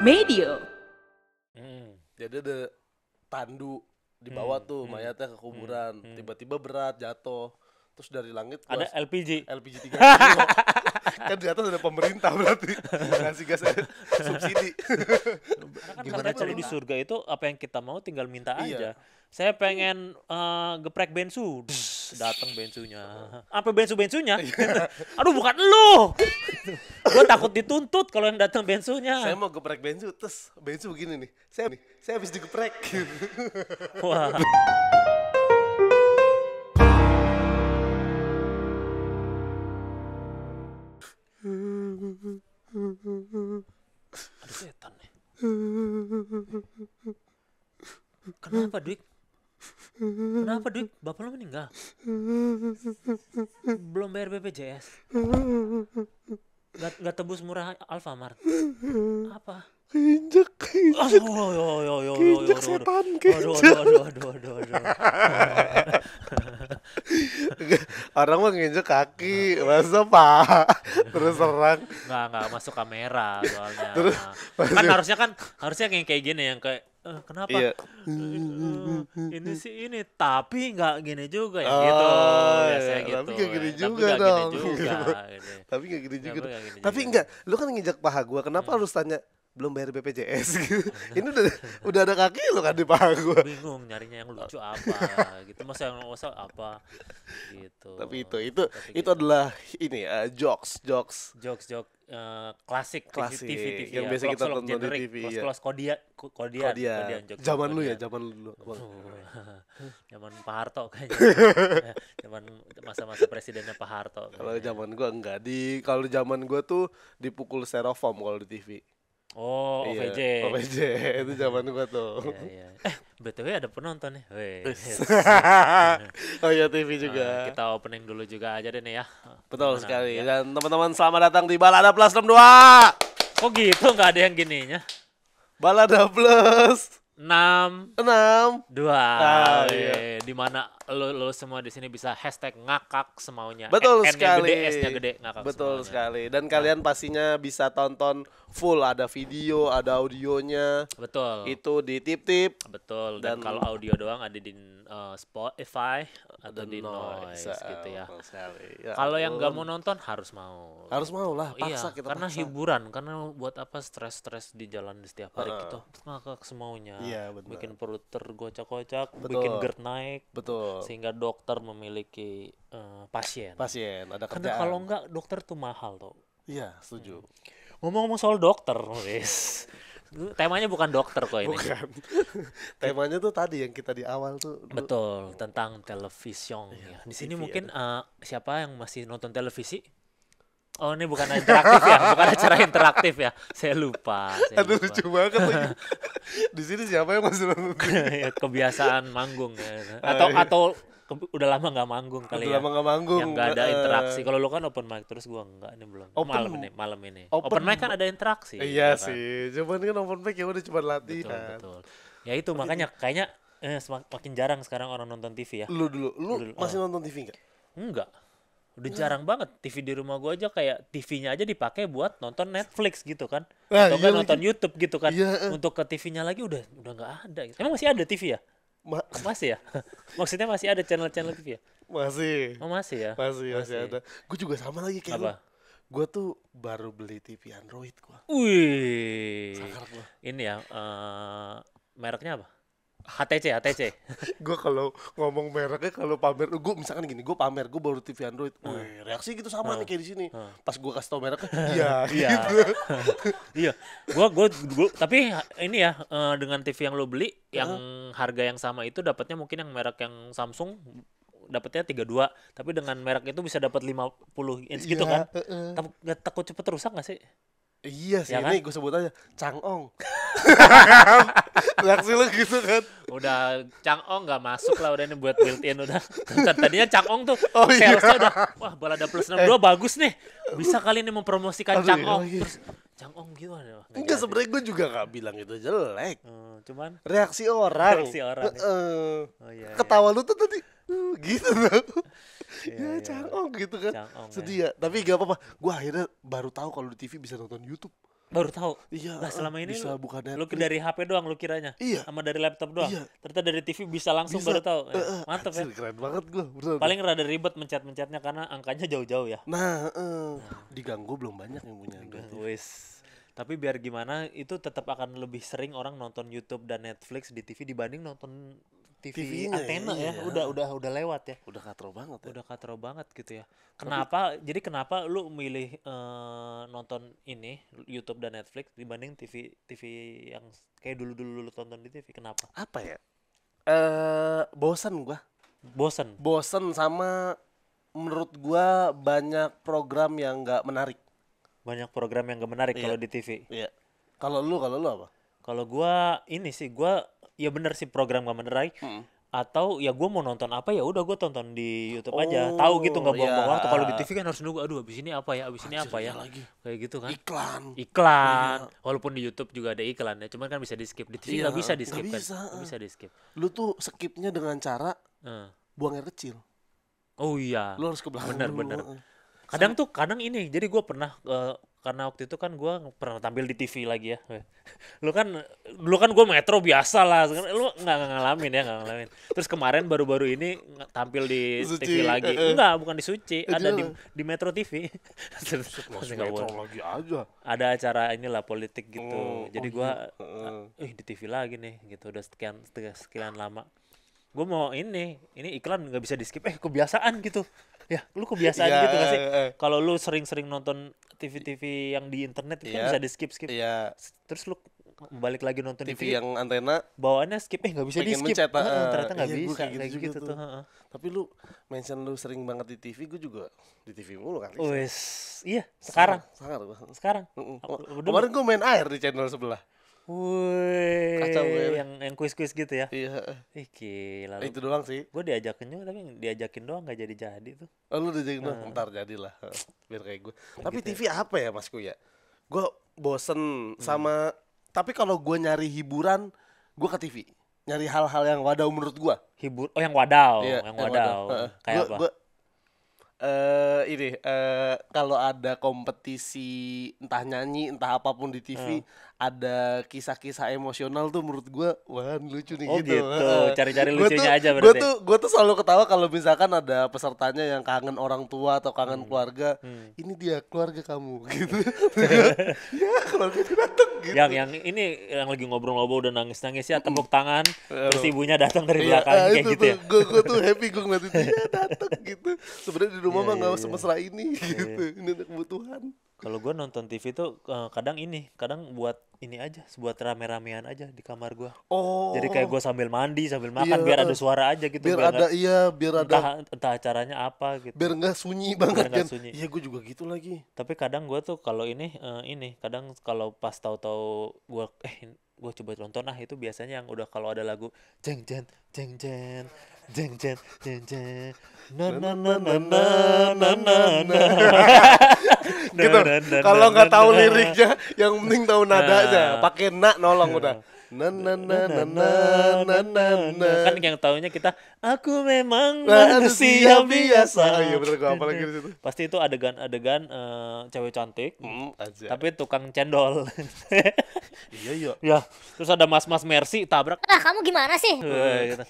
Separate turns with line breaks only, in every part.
Medio. Hmm, jadi ya, ada tandu dibawa hmm, tuh hmm. mayatnya ke kuburan, hmm, hmm. tiba-tiba berat jatuh, terus dari langit ada LPG, LPG tiga kilo. kan di atas ada pemerintah berarti ngasih gas subsidi. kan Gimana cari di surga itu apa yang kita mau tinggal minta iya. aja.
Saya pengen uh, geprek bensu datang bensunya
apa bensu bensunya aduh bukan lu gue takut dituntut kalau yang datang bensunya saya mau geprek bensu terus bensu begini nih saya nih saya habis digeprek wah Aduh setan nih. Kenapa Dwi? Kenapa duit? Bapak lo meninggal?
Belum bayar BPJS? Gak, gak tebus murah Alfamart?
Apa? Keinjek, keinjek. Oh, yo, yo, yo, yo setan, keinjek. Aduh, aduh, aduh, aduh, Orang mah nginjek kaki, masa pak? Terus serang? Gak gak masuk
kamera soalnya. Terus, kan harusnya kan, harusnya yang kayak gini, yang kayak uh, kenapa iya.
Eh,
ini sih ini tapi nggak gini juga ya oh, gitu iya, iya, gitu tapi nggak gini ya. juga tapi dong tapi nggak gini juga tapi
nggak lu kan nginjak paha gue kenapa hmm. harus tanya belum bayar BPJS gitu. ini udah udah ada kaki lo kan di paha gue bingung nyarinya
yang lucu apa gitu masa yang masa apa gitu
tapi itu itu tapi itu gitu. adalah ini uh, jokes jokes jokes jokes uh, klasik klasik TV, TV, yang ya. biasa kita tonton generic, di TV ya kelas kodia kodia kodia zaman lu ya zaman lu zaman Pak Harto kayaknya zaman masa-masa presidennya Pak Harto kalau zaman gua enggak di kalau zaman gua tuh dipukul serofom kalau di TV Oh, iya. OVJ. OVJ itu zaman gua tuh. Iya, iya.
Eh, BTW ada penonton nih. Weh. oh iya TV juga. Nah, kita opening dulu juga aja deh nih ya. Betul Mana, sekali. Ya. Dan teman-teman selamat datang di Balada Plus 62. Kok gitu nggak ada yang gininya?
Balada Plus
6 6
2. Ah, iya.
Di mana lo, lo semua di sini bisa hashtag ngakak semaunya. Eh, betul N sekali. Gede, S-nya gede, ngakak Betul semuanya.
sekali. Dan nah. kalian pastinya bisa tonton full ada video, ada audionya. Betul. Itu di tip-tip. Betul. Dan, dan kalau audio doang ada di uh, Spotify atau di noise, noise
gitu ya. ya kalau yang nggak mau nonton harus mau. Harus mau lah, iya, paksa iya, kita. Karena paksa. hiburan, karena buat apa stres-stres di jalan setiap hari uh kita gitu, ngakak semaunya. Iya, betul Bikin perut tergocak gocak bikin GERD naik. Betul. Sehingga dokter memiliki uh, pasien. Pasien, ada kerjaan. Karena kalau enggak dokter tuh mahal tuh. Iya, setuju. ngomong hmm. Ngomong-ngomong soal dokter, wes. Temanya bukan dokter kok ini. Bukan. Temanya tuh tadi yang kita di awal tuh. Betul, tentang televisi. Iya, ya. Di sini TV mungkin uh, siapa yang masih nonton televisi? Oh ini bukan interaktif ya, bukan acara interaktif ya. Saya lupa. Saya Aduh lupa. lucu banget lagi.
Di sini siapa yang masih nonton? Iya, kebiasaan manggung ya. Oh, atau Ayo. Iya. atau
udah lama nggak manggung kali udah ya. lama nggak manggung. Yang nggak ada interaksi. Kalau lu kan open mic terus gua nggak ini belum. Open, malam ini, malam ini. Open, open mic kan ada interaksi. Iya ya kan? sih.
Cuman kan open mic ya udah cuma latihan. Betul, betul. Ya itu makanya
kayaknya eh, semakin jarang sekarang orang nonton TV ya. Lu dulu, lu, lu dulu. masih
oh. nonton TV nggak? Enggak udah iya. jarang
banget TV di rumah gue aja kayak TV-nya aja dipakai buat nonton Netflix gitu kan nah, atau iya, kan nonton YouTube gitu kan iya. Eh. untuk ke TV-nya lagi udah udah nggak ada gitu. emang masih ada TV ya Ma masih ya maksudnya masih ada channel-channel TV ya
masih oh, masih ya masih masih, masih ada gue
juga sama lagi kayak Apa?
gue tuh baru beli TV Android gua
wih ini ya uh, mereknya apa
HTC, HTC. gue kalau ngomong mereknya kalau pamer, gue misalkan gini, gue pamer, gue baru TV Android, hmm. Wih, reaksi gitu sama hmm. nih kayak di sini. Hmm. Pas gue kasih tau mereknya, iya, iya, gitu.
iya. Gue, gue, tapi ini ya eh, dengan TV yang lo beli, yang harga yang sama itu dapatnya mungkin yang merek yang Samsung dapatnya tiga dua. tapi dengan merek itu bisa dapat 50 inch yeah, gitu iya, kan.
Uh, uh. Takut cepet rusak gak sih? Iya sih, ya kan? ini gue sebut aja Cangong. Reaksi lu gitu
kan. Udah Cangong gak masuk lah udah ini buat built in udah. Tadinya Cangong tuh oh, iya. udah wah balada plus 62 eh. bagus nih. Bisa kali ini mempromosikan Cangong. Iya, iya. Terus Cangong
gimana? Enggak sebenarnya gue juga gak bilang itu jelek. Hmm, cuman reaksi orang. Reaksi orang. Uh, uh, oh, iya, Ketawa iya. lu tuh tadi uh, gitu tuh ya ya, ya. cangong gitu kan cangong, sedih ya. ya. tapi gak apa-apa gue akhirnya baru tahu kalau di TV bisa nonton YouTube baru tahu iya nah selama ini bisa lu, buka lu dari HP
doang lu kiranya iya sama dari laptop doang iya. ternyata dari TV bisa langsung bisa. baru tahu ya, uh, mantep ya keren banget gue paling rada ribet mencet mencetnya karena angkanya jauh-jauh ya
nah, uh, nah diganggu belum banyak yang punya wis
tapi biar gimana itu tetap akan lebih sering orang nonton YouTube dan Netflix di TV dibanding nonton TV, TV Athena ya, iya. udah udah udah lewat ya. Udah katro banget ya. Udah katro banget gitu ya. Kenapa Tapi, jadi kenapa lu milih uh, nonton ini YouTube dan Netflix dibanding TV TV yang kayak dulu-dulu lu tonton di TV? Kenapa?
Apa ya? Eh uh, bosen gua. Bosen. Bosen sama menurut gua banyak program yang nggak menarik. Banyak program yang nggak menarik yeah. kalau di TV. Iya.
Kalau lu kalau lu apa? Kalau gua ini sih gua ya bener sih program gak bener hmm. atau ya gue mau nonton apa ya udah gue tonton di YouTube oh, aja tahu gitu nggak iya. buang yeah. waktu kalau di TV kan harus nunggu aduh abis ini apa ya abis ini apa ya lagi. kayak gitu kan iklan iklan yeah. walaupun di YouTube juga ada iklan ya cuman kan bisa di skip di TV nggak bisa di skip kan bisa, gak bisa di skip
lu tuh skipnya dengan cara hmm. buang air kecil oh iya lu harus ke belakang bener bener kadang
tuh kadang ini jadi gue pernah uh, karena waktu itu kan gue pernah tampil di TV lagi ya lu kan lu kan gue metro biasa lah lu nggak ngalamin ya nggak ngalamin terus kemarin baru-baru ini tampil di suci, TV lagi eh, enggak eh. bukan di suci eh, ada di di metro TV terus metro lagi aja ada acara inilah politik gitu oh, jadi oh, gue gitu. eh ah, di TV lagi nih gitu udah sekian sekian lama gue mau ini ini iklan nggak bisa di skip eh kebiasaan gitu ya lu kebiasaan yeah, gitu gak sih yeah, yeah. Eh. kalau lu sering-sering nonton TV-TV yang di internet itu yeah. kan iya. bisa di skip skip. Iya. Yeah. Terus lu balik lagi nonton TV, TV yang antena bawaannya skip eh nggak bisa di skip mencet, uh, uh, ternyata nggak iya, bisa kayak gitu, kayak gitu tuh, tuh.
tapi lu mention lu sering banget di TV gue juga di TV mulu kan Oh iya sekarang sekarang sekarang, sekarang. Uh, uh. kemarin gue main air di channel sebelah Wuih, kacau gue. Yang yang kuis-kuis gitu
ya. Iya. Ih gila. Lu. Itu doang sih. Gue diajakin juga tapi diajakin doang gak jadi-jadi tuh.
Oh, lu diajakin doang. Ntar jadilah. Biar kayak gue. Tapi gitu TV ya. apa ya Mas Kuya? Gue bosen hmm. sama tapi kalau gue nyari hiburan, gue ke TV. Nyari hal-hal yang wadau menurut gue. Hibur oh yang wadau iya, yang, yang wadaw. wadaw. kayak gua, apa? Gua, uh, ini uh, kalau ada kompetisi entah nyanyi entah apapun di TV, hmm ada kisah-kisah emosional tuh menurut gue wah lucu nih oh, gitu. gitu. Cari-cari lucunya tuh, aja berarti. Gue tuh gue tuh selalu ketawa kalau misalkan ada pesertanya yang kangen orang tua atau kangen hmm. keluarga. Hmm. Ini dia keluarga kamu gitu. ya keluarga datang
gitu. Yang yang ini yang lagi ngobrol-ngobrol udah nangis-nangis ya tepuk hmm. tangan hmm. terus ibunya datang dari iya, belakang ah, kayak itu gitu. Tuh, ya. Gue tuh happy gue ngeliat dia dateng datang gitu. Sebenarnya di rumah ya, mah iya, nggak ya, semesra ini iya, gitu. Ini untuk kebutuhan. Kalau gue nonton TV tuh uh, kadang ini, kadang buat ini aja, buat rame-ramean aja di kamar gue. Oh. Jadi kayak gue sambil mandi, sambil makan, yeah. biar ada eh. suara aja gitu. Biar, biar ada, gak, iya, biar ada. Entah, entah acaranya apa gitu. Biar nggak sunyi banget biar kan. Sunyi. Iya,
gue juga gitu lagi.
Tapi kadang gue tuh kalau ini, uh, ini kadang kalau pas tahu-tahu gue, eh gue coba nonton ah itu biasanya yang udah kalau ada lagu jeng jeng jeng jeng jeng jeng jeng jeng na na na na
na na na na gitu kalau nggak tahu liriknya yang penting tahu nadanya pakai na nolong udah na na na na na na na na kan yang tahunya kita
aku memang manusia biasa iya benar gua apa lagi itu? situ pasti itu adegan-adegan cewek cantik aja. tapi tukang cendol iya iya ya terus ada mas-mas mercy tabrak ah kamu gimana
sih gitu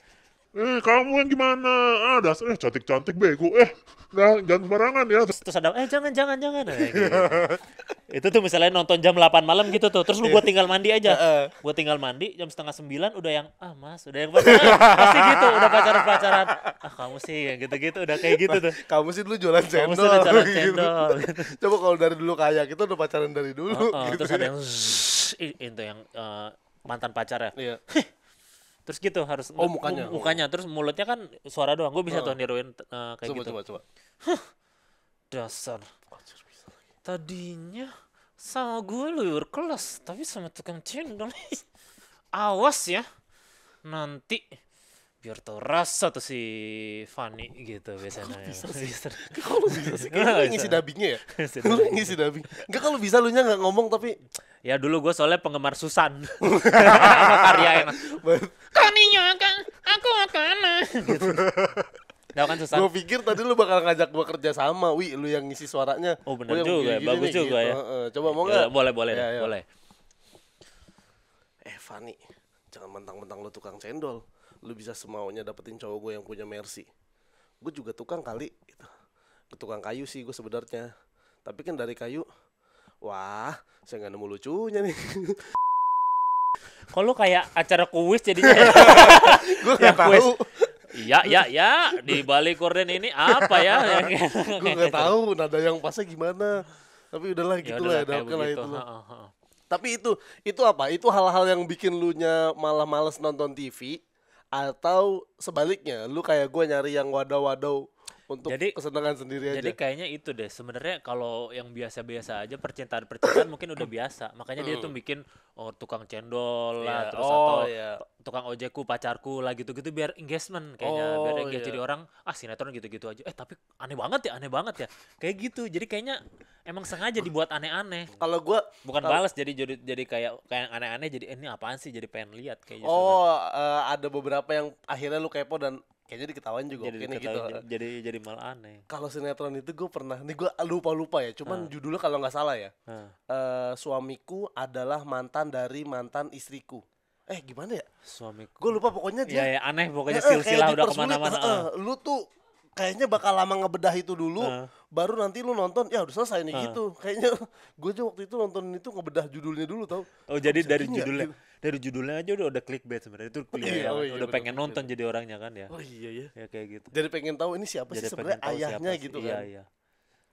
eh kamu kan gimana ah dasar eh cantik cantik bego eh nah, jangan sembarangan ya terus, terus ada eh jangan jangan jangan eh, gitu. itu tuh misalnya nonton jam 8 malam gitu tuh terus lu gua iya. tinggal mandi aja gua tinggal mandi jam setengah sembilan udah yang ah mas udah yang pacaran pasti gitu udah pacaran pacaran ah kamu sih yang gitu gitu udah kayak gitu tuh kamu sih dulu jualan cendol kamu sih jualan gitu. cendol gitu.
coba kalau dari dulu kayak kita gitu, udah pacaran dari dulu oh, oh, gitu. terus ada ya. yang
itu yang uh, mantan pacar ya iya terus gitu harus oh mukanya mukanya terus mulutnya kan suara doang gue bisa uh. tuh niruin uh, kayak coba, gitu coba coba dasar tadinya sama gue lu kelas tapi sama tukang cendol awas ya nanti biar tau rasa tuh si Fanny gitu biasanya. kalau bisa sih. Iya, kalau bisa sih kayaknya ngisi iya, dubbingnya ya. lu ngisi dubbing. Enggak
kalau bisa lu nya gak ngomong tapi
ya dulu gue soalnya penggemar Susan. Sama karya enak. Ya. Kaninya akan aku akan gitu.
Nah, kan Gue pikir tadi lu bakal ngajak gue kerja sama, wi lu yang ngisi suaranya. Oh benar juga, gini, bagus juga ya. Gitu. ya. coba mau iya, nggak? Boleh boleh ya, boleh. Eh Fani, jangan mentang-mentang lu tukang cendol lu bisa semaunya dapetin cowok gue yang punya mercy gue juga tukang kali gitu tukang kayu sih gue sebenarnya tapi kan dari kayu wah saya nggak nemu lucunya nih
kalau kayak acara kuis jadinya ya? gue nggak ya, tahu Iya, iya, iya. Di balik korden ini apa ya? ya kan? gue nggak gitu. tahu
nada yang pasnya gimana. Tapi udahlah gitulah, ya, udahlah, udahlah itu. Tapi itu, itu apa? Itu hal-hal yang bikin lu nya malah males nonton TV atau sebaliknya lu kayak gue nyari yang wadaw-wadaw untuk jadi, kesenangan sendiri jadi aja. Jadi kayaknya
itu deh. Sebenarnya kalau yang biasa-biasa aja percintaan-percintaan mungkin udah biasa. Makanya dia tuh hmm. bikin oh tukang cendol lah iya. terus oh, atau yeah. tukang ojekku pacarku lah gitu-gitu biar engagement kayaknya oh, biar engage yeah. jadi orang ah sinetron gitu-gitu aja. Eh tapi aneh banget ya, aneh banget ya. Kayak gitu. Jadi kayaknya emang sengaja dibuat aneh-aneh. Kalau gua bukan kalo, balas jadi jadi jadi kayak kayak aneh-aneh jadi eh, ini apaan sih jadi pengen lihat kayaknya. Gitu kan.
Oh, uh, ada beberapa yang akhirnya lu kepo dan kayaknya diketawain juga jadi oke nih gitu jadi jadi malah aneh kalau sinetron itu gue pernah nih gue lupa lupa ya cuman ha. Ah. judulnya kalau nggak salah ya ha. uh, eh, suamiku adalah mantan dari mantan istriku eh gimana ya suamiku gue lupa pokoknya dia ya, ya aneh pokoknya ya, silsilah udah kemana-mana uh, lu tuh kayaknya bakal lama ngebedah itu dulu uh. baru nanti lu nonton ya udah selesai nih uh. gitu kayaknya gue aja waktu itu nonton itu ngebedah judulnya dulu tau oh jadi dari iya, judulnya gitu. dari judulnya aja udah udah clickbait sebenarnya itu Oh iya, oh, iya, udah iya. pengen betul, nonton betul. jadi orangnya kan ya oh iya iya ya kayak gitu jadi pengen tahu ini siapa jadi sih sebenarnya ayahnya siapa gitu iya. kan iya iya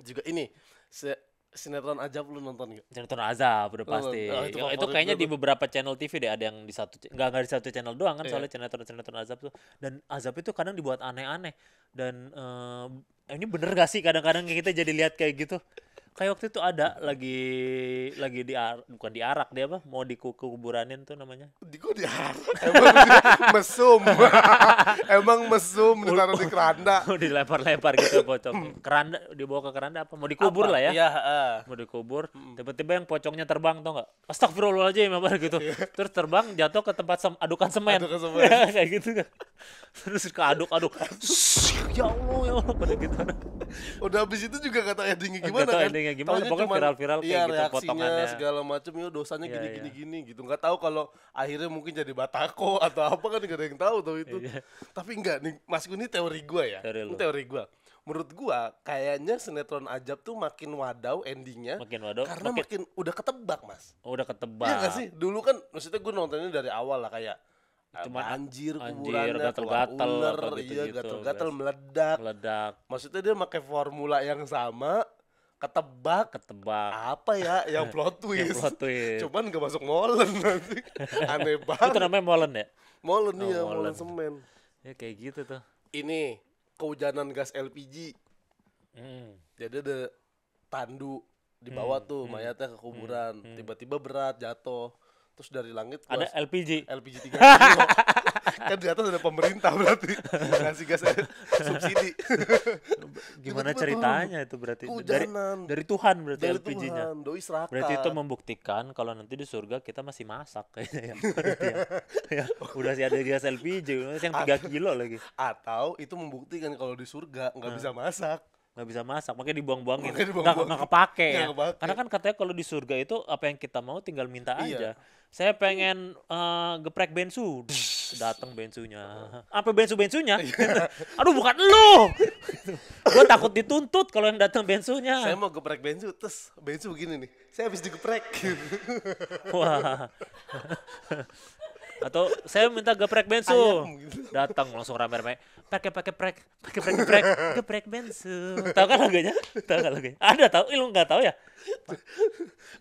juga ini se sinetron aja lu nonton gak? Sinetron Azab udah pasti. Oh, itu, itu kayaknya di
beberapa channel TV deh ada yang di satu enggak enggak di satu channel doang kan yeah. soalnya sinetron sinetron Azab tuh dan Azab itu kadang dibuat aneh-aneh dan uh, ini bener gak sih kadang-kadang kita jadi lihat kayak gitu kayak waktu itu ada lagi lagi di bukan diarak dia apa mau dikuburanin tuh namanya di kok diarak emang mesum emang mesum ditaruh di keranda dilempar-lempar gitu pocong keranda dibawa ke keranda apa mau dikubur apa? lah ya, ya uh. mau dikubur tiba-tiba yang pocongnya terbang tau nggak astagfirullahaladzim apa gitu iya. terus terbang jatuh ke tempat sem adukan semen, adukan semen.
kayak gitu kan terus ke aduk aduk ya allah ya allah pada gitu udah habis itu juga kata endingnya gimana kan postingnya gimana pokoknya viral-viral iya, kayak iya, gitu potongannya segala macam ya dosanya iya, gini gini iya. yeah. gini gini gitu nggak tahu kalau akhirnya mungkin jadi batako atau apa kan nggak ada yang tahu tuh itu yeah. tapi enggak nih Mas ini teori gue ya teori, ini teori gue menurut gue kayaknya sinetron ajab tuh makin wadau endingnya makin wadau karena makin, makin udah ketebak mas oh, udah ketebak iya gak sih dulu kan maksudnya gue nontonnya dari awal lah kayak eh, cuma anjir, anjir gatel-gatel ular, gitu, iya gatel-gatel meledak meledak maksudnya dia pakai formula yang sama ketebak ketebak apa ya yang plot twist, yang plot twist. cuman gak masuk molen nanti aneh banget itu namanya molen ya molen oh, ya molen. semen ya kayak gitu tuh ini kehujanan gas LPG hmm. jadi ada tandu di bawah hmm, tuh hmm. mayatnya ke kuburan hmm, hmm. tiba-tiba hmm. berat jatuh terus dari langit ada LPG LPG tiga kilo kan di atas ada pemerintah berarti ngasih gas subsidi gimana ceritanya itu berarti dari dari Tuhan berarti dari LPG-nya berarti itu membuktikan
kalau nanti di surga kita masih masak kayaknya ya. ya. udah sih ada gas LPG yang 3 kilo lagi atau itu membuktikan kalau di surga nggak nah. bisa masak nggak bisa masak makanya dibuang-buangin nggak dibuang nggak kepake ya karena kan katanya kalau di surga itu apa yang kita mau tinggal minta iya. aja saya pengen uh, geprek bensu datang bensunya
apa bensu bensunya iya. aduh bukan lu gue takut dituntut kalau yang datang bensunya saya mau geprek bensu terus bensu begini nih saya habis digeprek wah atau saya minta geprek bensu
gitu. datang langsung rame-rame pakai pakai prek pakai prek prek prek bensu tahu kan lagunya tahu kan lagunya ada tahu ilmu nggak tahu ya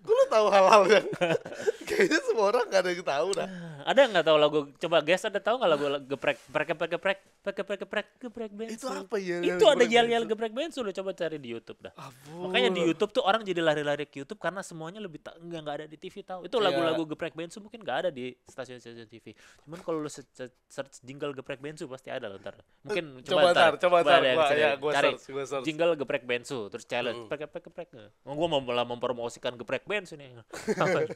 Gue lu tahu hal-hal yang kayaknya semua orang gak ada yang tau dah. Ada yang nggak tahu lagu? Coba guess ada tahu gak lagu geprek geprek geprek geprek geprek
geprek geprek bensu? Itu apa ya? Itu ada yel-yel
geprek bensu lo coba cari di YouTube dah. Makanya di YouTube tuh orang jadi lari-lari ke YouTube karena semuanya lebih nggak ada di TV tahu. Itu iya. lagu-lagu geprek bensu mungkin gak ada di stasiun-stasiun TV. Cuman kalau lu search jingle geprek bensu pasti ada lo ntar. Mungkin eh, coba, ntar, coba ntar, ya, cari search, gua jingle geprek bensu terus challenge hmm. geprek geprek geprek. Oh, gua mau malah mempromosikan geprek band sini, kayak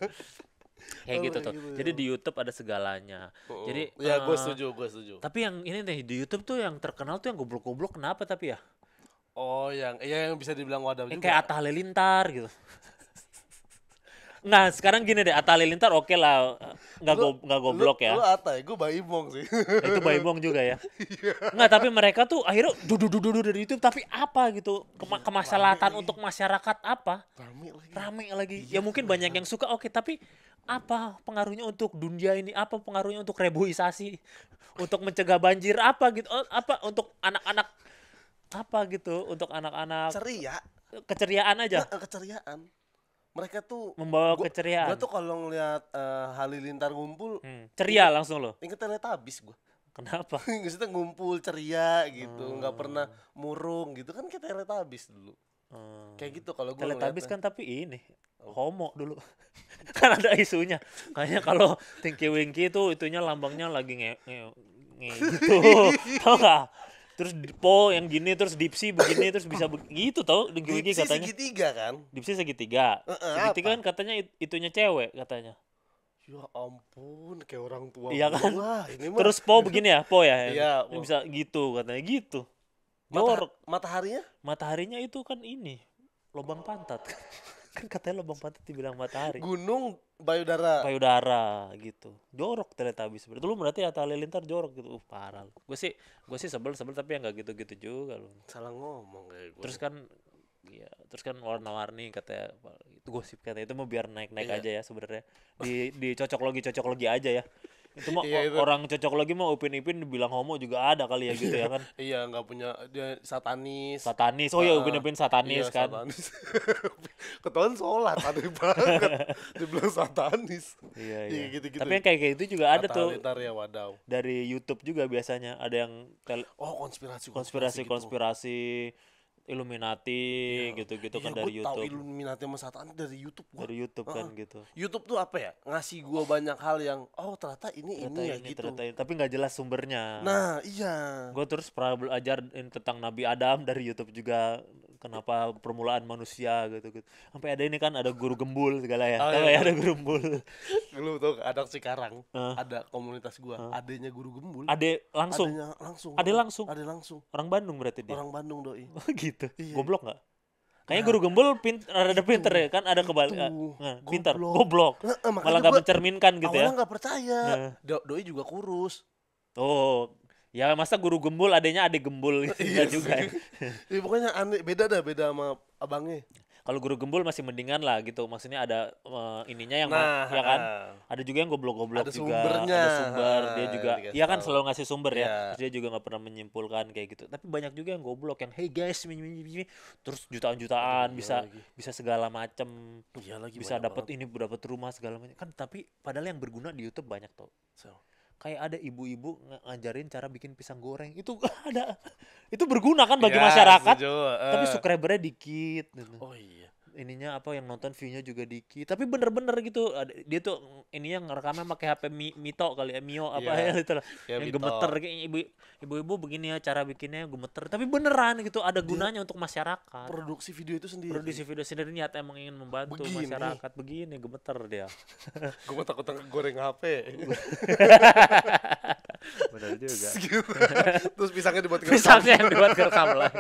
oh, gitu tuh. Gitu. Jadi
di YouTube ada segalanya. Oh, Jadi oh. ya uh, eh, gue setuju, gue setuju. Tapi yang ini nih di YouTube tuh yang terkenal tuh yang goblok-goblok kenapa tapi ya? Oh,
yang ya yang bisa dibilang wadah yang juga. Kayak
Atta Halilintar gitu. Nah sekarang gini deh, Atta Halilintar oke okay lah, nggak go, nggak goblok lu, ya. Lu
Atta ya, gue Baimong sih. Nah,
itu Baimong juga ya. Enggak iya. tapi mereka tuh akhirnya dudu dari YouTube, tapi apa gitu Kema iya, kemaslahatan untuk masyarakat apa? Rame lagi. Rame lagi. Ya iya, ya mungkin banyak yang suka oke, okay, tapi apa pengaruhnya untuk dunia ini? Apa pengaruhnya untuk reboisasi? untuk mencegah banjir apa gitu? Oh, apa untuk anak-anak apa gitu? Untuk
anak-anak ceria. Keceriaan aja. keceriaan mereka tuh membawa gua, keceriaan. Gua tuh kalau ngelihat uh, Halilintar ngumpul hmm. ceria inget, langsung loh. Ingat ternyata habis gua. Kenapa? Maksudnya ngumpul ceria gitu, hmm. nggak hmm. pernah murung gitu kan kita ternyata habis dulu. Hmm. Kayak gitu kalau lihat habis kan tapi ini oh. homo dulu.
kan ada isunya. Kayaknya kalau Tinky Winky itu itunya lambangnya lagi nge, nge, nge gitu. Tahu enggak? terus po yang gini terus dipsi begini terus bisa begitu tau dipsi katanya segitiga kan dipsi segitiga uh, uh, segitiga apa? kan katanya it itunya cewek katanya
ya ampun kayak orang tua iya kan Wah, ini mah. terus po begini ya po ya ya bisa
gitu katanya gitu Mata, mataharinya mataharinya itu kan ini lubang pantat kan katanya lubang pantat dibilang matahari gunung payudara payudara gitu jorok ternyata habis berarti lu berarti atau lintar jorok gitu uh, parah gue sih gue sih sebel sebel tapi yang gak gitu gitu juga lu
salah ngomong kayak gue terus kan
Iya, terus kan warna-warni katanya itu gosip katanya itu mau biar naik-naik iya. aja ya sebenarnya. Di dicocok logi cocok logi aja ya itu mah iya, itu. orang cocok lagi mah upin ipin bilang homo juga ada kali ya gitu ya kan
iya nggak punya dia satanis satanis oh iya uh, upin ipin satanis iya, kan satanis. ketahuan sholat tadi banget dibilang satanis iya iya gitu, gitu. tapi yang kayak kayak itu juga ada tuh ya, dari YouTube
juga biasanya ada yang oh konspirasi konspirasi konspirasi, gitu. konspirasi Illuminati iya. gitu-gitu ya. kan dari YouTube. Tahu
Illuminati sama setan dari YouTube gua. Dari YouTube uh -huh. kan gitu. YouTube tuh apa ya? Ngasih gua banyak hal yang oh ternyata ini ya, gitu. ternyata ini, ini ya gitu.
Ternyata tapi nggak jelas sumbernya. Nah, iya. Gua terus pernah belajar tentang Nabi Adam dari YouTube juga kenapa permulaan manusia gitu gitu sampai ada ini kan ada guru gembul segala ya oh, iya. ada guru gembul
lu tuh ada sekarang uh. ada komunitas gua uh. adanya guru gembul ade
langsung adanya langsung ade langsung ade langsung orang Bandung berarti dia orang Bandung doi oh, gitu iya. goblok nggak Kayaknya nah. guru gembul pint, ada gitu. pinter ya kan ada kebal. uh, gitu. eh, eh, pinter goblok, goblok. Nah, malah nggak mencerminkan gitu ya. Awalnya nggak percaya. Nah. doi juga kurus. Oh, Ya masa guru gembul adanya ada gembul gitu iya juga. Ya.
ya, pokoknya aneh beda dah beda sama abangnya.
Kalau guru gembul masih mendingan lah gitu. Maksudnya ada uh, ininya yang nah, ya kan. Uh, ada juga yang goblok-goblok ada juga. Sumbernya. Ada sumber, dia juga dia ya kan selalu ngasih sumber ya. Iya. Terus dia juga nggak pernah menyimpulkan kayak gitu. Tapi banyak juga yang goblok yang hey guys terus jutaan-jutaan bisa lagi. bisa segala macam. Iya lagi. Bisa dapat ini dapat rumah segala macam. Kan tapi padahal yang berguna di YouTube banyak tuh. So kayak ada ibu-ibu ngajarin cara bikin pisang goreng itu ada itu berguna kan bagi ya, masyarakat Uh, tapi subscribernya dikit gitu. oh iya ininya apa yang nonton viewnya juga dikit tapi bener-bener gitu dia tuh yang rekamnya pakai HP Mi, Mito kali ya Mio apa yeah. ya gitu lah yeah, yang Mito. gemeter kayak ibu ibu-ibu begini ya cara bikinnya gemeter tapi beneran gitu ada gunanya dia untuk masyarakat produksi video itu sendiri produksi video sendiri niat emang ingin membantu begini. masyarakat begini gemeter dia
gue mau takut goreng HP bener juga terus pisangnya dibuat pisangnya yang dibuat kerekam lah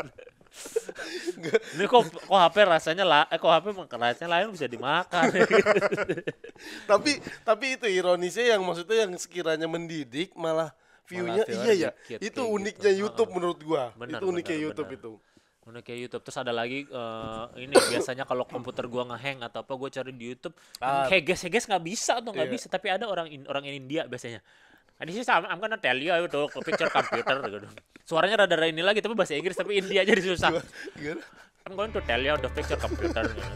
ini kok kok HP rasanya lah, eh kok HP rasanya lain bisa dimakan. tapi tapi itu ironisnya yang maksudnya yang sekiranya mendidik malah viewnya nya iya ya. itu uniknya gitu. YouTube menurut gua. benar, itu uniknya benar, YouTube benar. itu.
Uniknya YouTube. Terus ada lagi uh, ini biasanya kalau komputer gua ngehang atau apa gua cari di YouTube, heges-heges ah. nggak bisa atau nggak iya. bisa, tapi ada orang in, orang India biasanya This is I'm, I'm gonna tell you I will talk picture computer gitu. Suaranya rada-rada ini lagi tapi bahasa Inggris tapi India jadi susah. I'm going to tell you the picture computer. I'm gitu.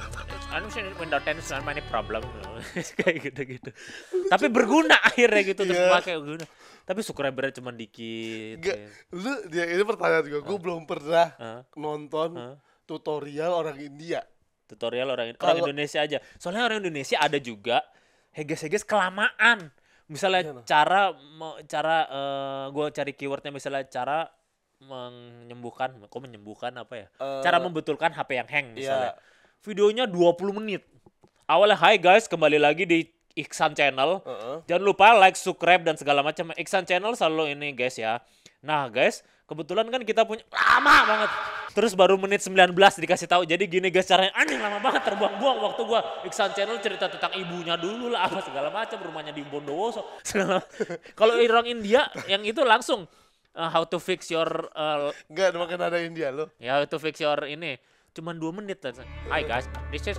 anu sure Windows 10 tennis not many problem. Gitu. Kayak gitu-gitu. tapi berguna akhirnya gitu terus iya. pakai guna. Tapi subscribernya cuma dikit. Gak, ya.
lu dia ya, ini pertanyaan gue, gue belum pernah uh. nonton uh. tutorial orang India.
Tutorial orang, Kalo, orang Indonesia aja. Soalnya orang Indonesia ada juga heges-heges kelamaan misalnya Gimana? Iya, cara cara uh, eh, gue cari keywordnya misalnya cara menyembuhkan kok menyembuhkan apa ya uh, cara membetulkan HP yang hang iya. misalnya yeah. videonya 20 menit awalnya hai guys kembali lagi di Iksan Channel uh -uh. jangan lupa like subscribe dan segala macam Iksan Channel selalu ini guys ya Nah guys, kebetulan kan kita punya lama banget. Terus baru menit 19 dikasih tahu. Jadi gini guys caranya aneh lama banget terbuang-buang waktu gua. Iksan Channel cerita tentang ibunya dulu lah apa segala macam rumahnya di Bondowoso. Kalau orang India yang itu langsung uh, how to fix your uh, Enggak, makin ada India lo. Ya, how to fix your ini. Cuman dua menit lah. Hai guys, this is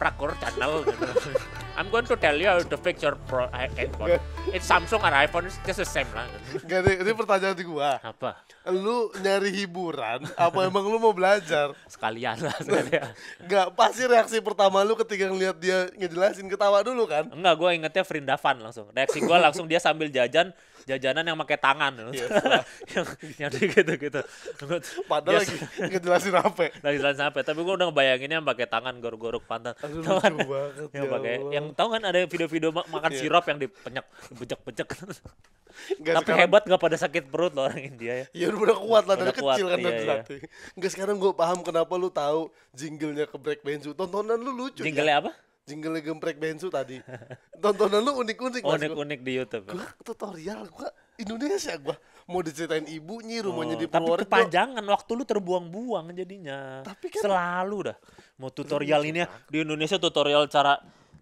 Prakor channel. Gitu. I'm going to tell you how to fix your pro iPhone. It's Samsung or iPhone, it's just the same lah.
Gak, ini, ini pertanyaan di gua. Apa? Lu nyari hiburan, apa emang lu mau belajar? Sekalian lah, sekalian. Gak, pasti reaksi pertama lu ketika ngeliat dia ngejelasin ketawa dulu
kan? Enggak, gua ingetnya Frindavan langsung. Reaksi gua langsung dia sambil jajan, jajanan yang pakai tangan yes, iya, yang yang gitu gitu padahal yes. lagi ngejelasin apa ya? lagi jelasin apa ya? tapi gue udah ngebayanginnya yang pakai tangan goruk-goruk pantat Aduh, kan yang ya pakai yang tau kan ada video-video makan iya. sirup yang dipenyek becek-becek tapi sekarang, hebat gak pada sakit perut loh orang India ya ya udah kuat lah dari kecil kan iya, iya.
Nanti. sekarang gue paham kenapa lu tahu jinglenya ke Black Benju tontonan lu lucu jinglenya ya? apa jingle gemprek bensu tadi. Tontonan lu unik-unik. Unik-unik di YouTube. Gua tutorial gua Indonesia gua mau diceritain
ibunya rumahnya oh, di Purworejo. Tapi
kepanjangan waktu lu terbuang-buang jadinya. Tapi
kan selalu dah. Mau tutorial ini ya, di Indonesia tutorial cara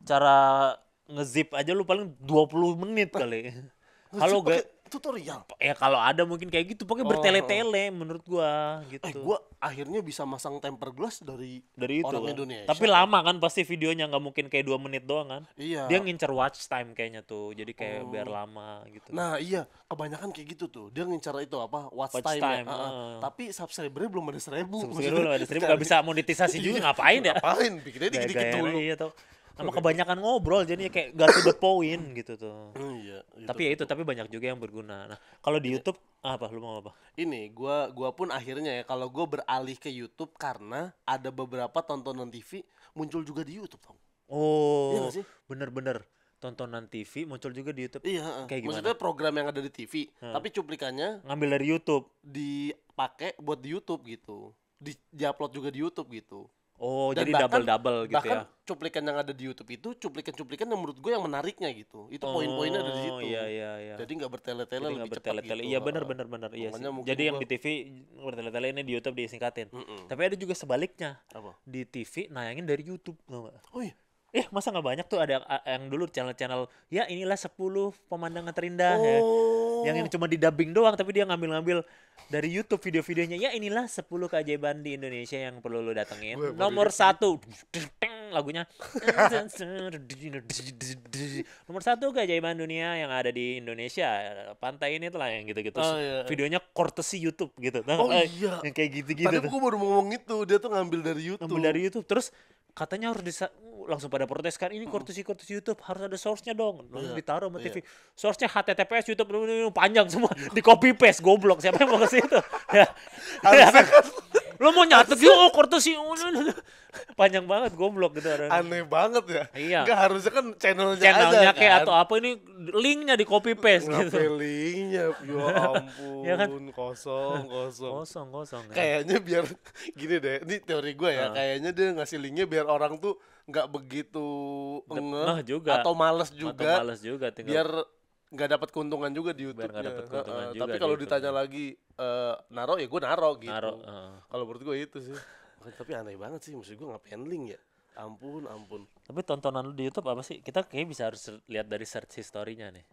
cara ngezip aja lu paling 20 menit kali. Halo guys, tutorial ya kalau ada mungkin kayak gitu pokoknya oh. bertele-tele
oh, oh. menurut gua gitu eh gua akhirnya bisa masang tempered glass dari dari itu orang kan. Indonesia tapi
lama kan pasti videonya nggak mungkin kayak dua menit doang kan iya dia ngincer watch time kayaknya tuh jadi kayak oh. biar lama gitu nah
iya kebanyakan kayak gitu tuh dia ngincer itu apa watch, watch time, ya? time. Ya. Uh. tapi subscribernya belum ada seribu subscriber belum ada seribu nggak bisa monetisasi juga iya. ngapain ya ngapain bikinnya dikit-dikit dulu iya tuh sama kebanyakan ngobrol jadi kayak gak to the
point gitu tuh hmm, iya, YouTube. Gitu tapi ya itu tapi banyak juga yang berguna nah kalau di iya. YouTube
ah, apa lu mau apa ini gua gua pun akhirnya ya kalau gua beralih ke YouTube karena ada beberapa tontonan TV muncul juga di YouTube Tom. oh iya bener-bener tontonan TV muncul juga di YouTube. Iya, kayak gimana? Maksudnya program yang ada di TV, hmm. tapi cuplikannya ngambil dari YouTube, dipakai buat di YouTube gitu. Di di upload juga di YouTube gitu. Oh, Dan jadi double-double gitu bahkan ya. Bahkan cuplikan yang ada di YouTube itu cuplikan-cuplikan yang menurut gue yang menariknya gitu. Itu oh, poin-poinnya ada di oh, situ. Iya iya iya. Jadi nggak bertele-tele jadi lebih bertele -tele. Gitu. Iya gitu. benar benar benar iya sih. Jadi yang di TV
bertele-tele ini di YouTube disingkatin. Mm -mm. Tapi ada juga sebaliknya. Apa? Di TV nayangin dari YouTube Oh iya. Eh masa nggak banyak tuh ada yang dulu channel-channel ya inilah 10 pemandangan terindah ya. oh. ya. Yang ini cuma di dubbing doang tapi dia ngambil-ngambil dari YouTube video-videonya ya inilah 10 keajaiban di Indonesia yang perlu lo datengin Gue, nomor satu lagunya nomor satu keajaiban dunia yang ada di Indonesia pantai ini telah yang gitu-gitu oh, iya. videonya
courtesy YouTube gitu oh, eh, iya. yang kayak gitu-gitu tapi gue baru ngomong itu dia tuh
ngambil dari YouTube ngambil dari YouTube terus katanya harus disa uh, langsung pada protes kan ini kurtusi hmm. kurtusi YouTube harus ada source-nya dong langsung iya, ditaruh sama iya. TV yeah. source-nya https YouTube panjang semua iya. di copy paste goblok siapa yang mau kurtus itu. Ya. Lo kan- mau nyatet juga oh kertas sih. Panjang banget goblok gitu orang. Aneh banget ya. Iya. Enggak harusnya kan channelnya Channelnya kayak kan? atau apa ini linknya di copy paste
Ngapain gitu. linknya? Ya ampun. ya kan? Kosong, kosong. Kosong, kosong. Ya. Kayaknya biar gini deh. Ini teori gue ya. Uh. Kayaknya dia ngasih linknya biar orang tuh nggak begitu ngeh juga atau males juga atau males juga tinggal biar nggak dapat keuntungan juga di YouTube. dapet keuntungan uh, juga tapi kalau di ditanya lagi uh, naro ya gue naro gitu. uh. Kalau menurut gue itu sih. tapi aneh banget sih maksud gue ngapain link ya. Ampun, ampun.
Tapi tontonan lu di YouTube apa sih? Kita kayak bisa harus lihat dari search historinya nih.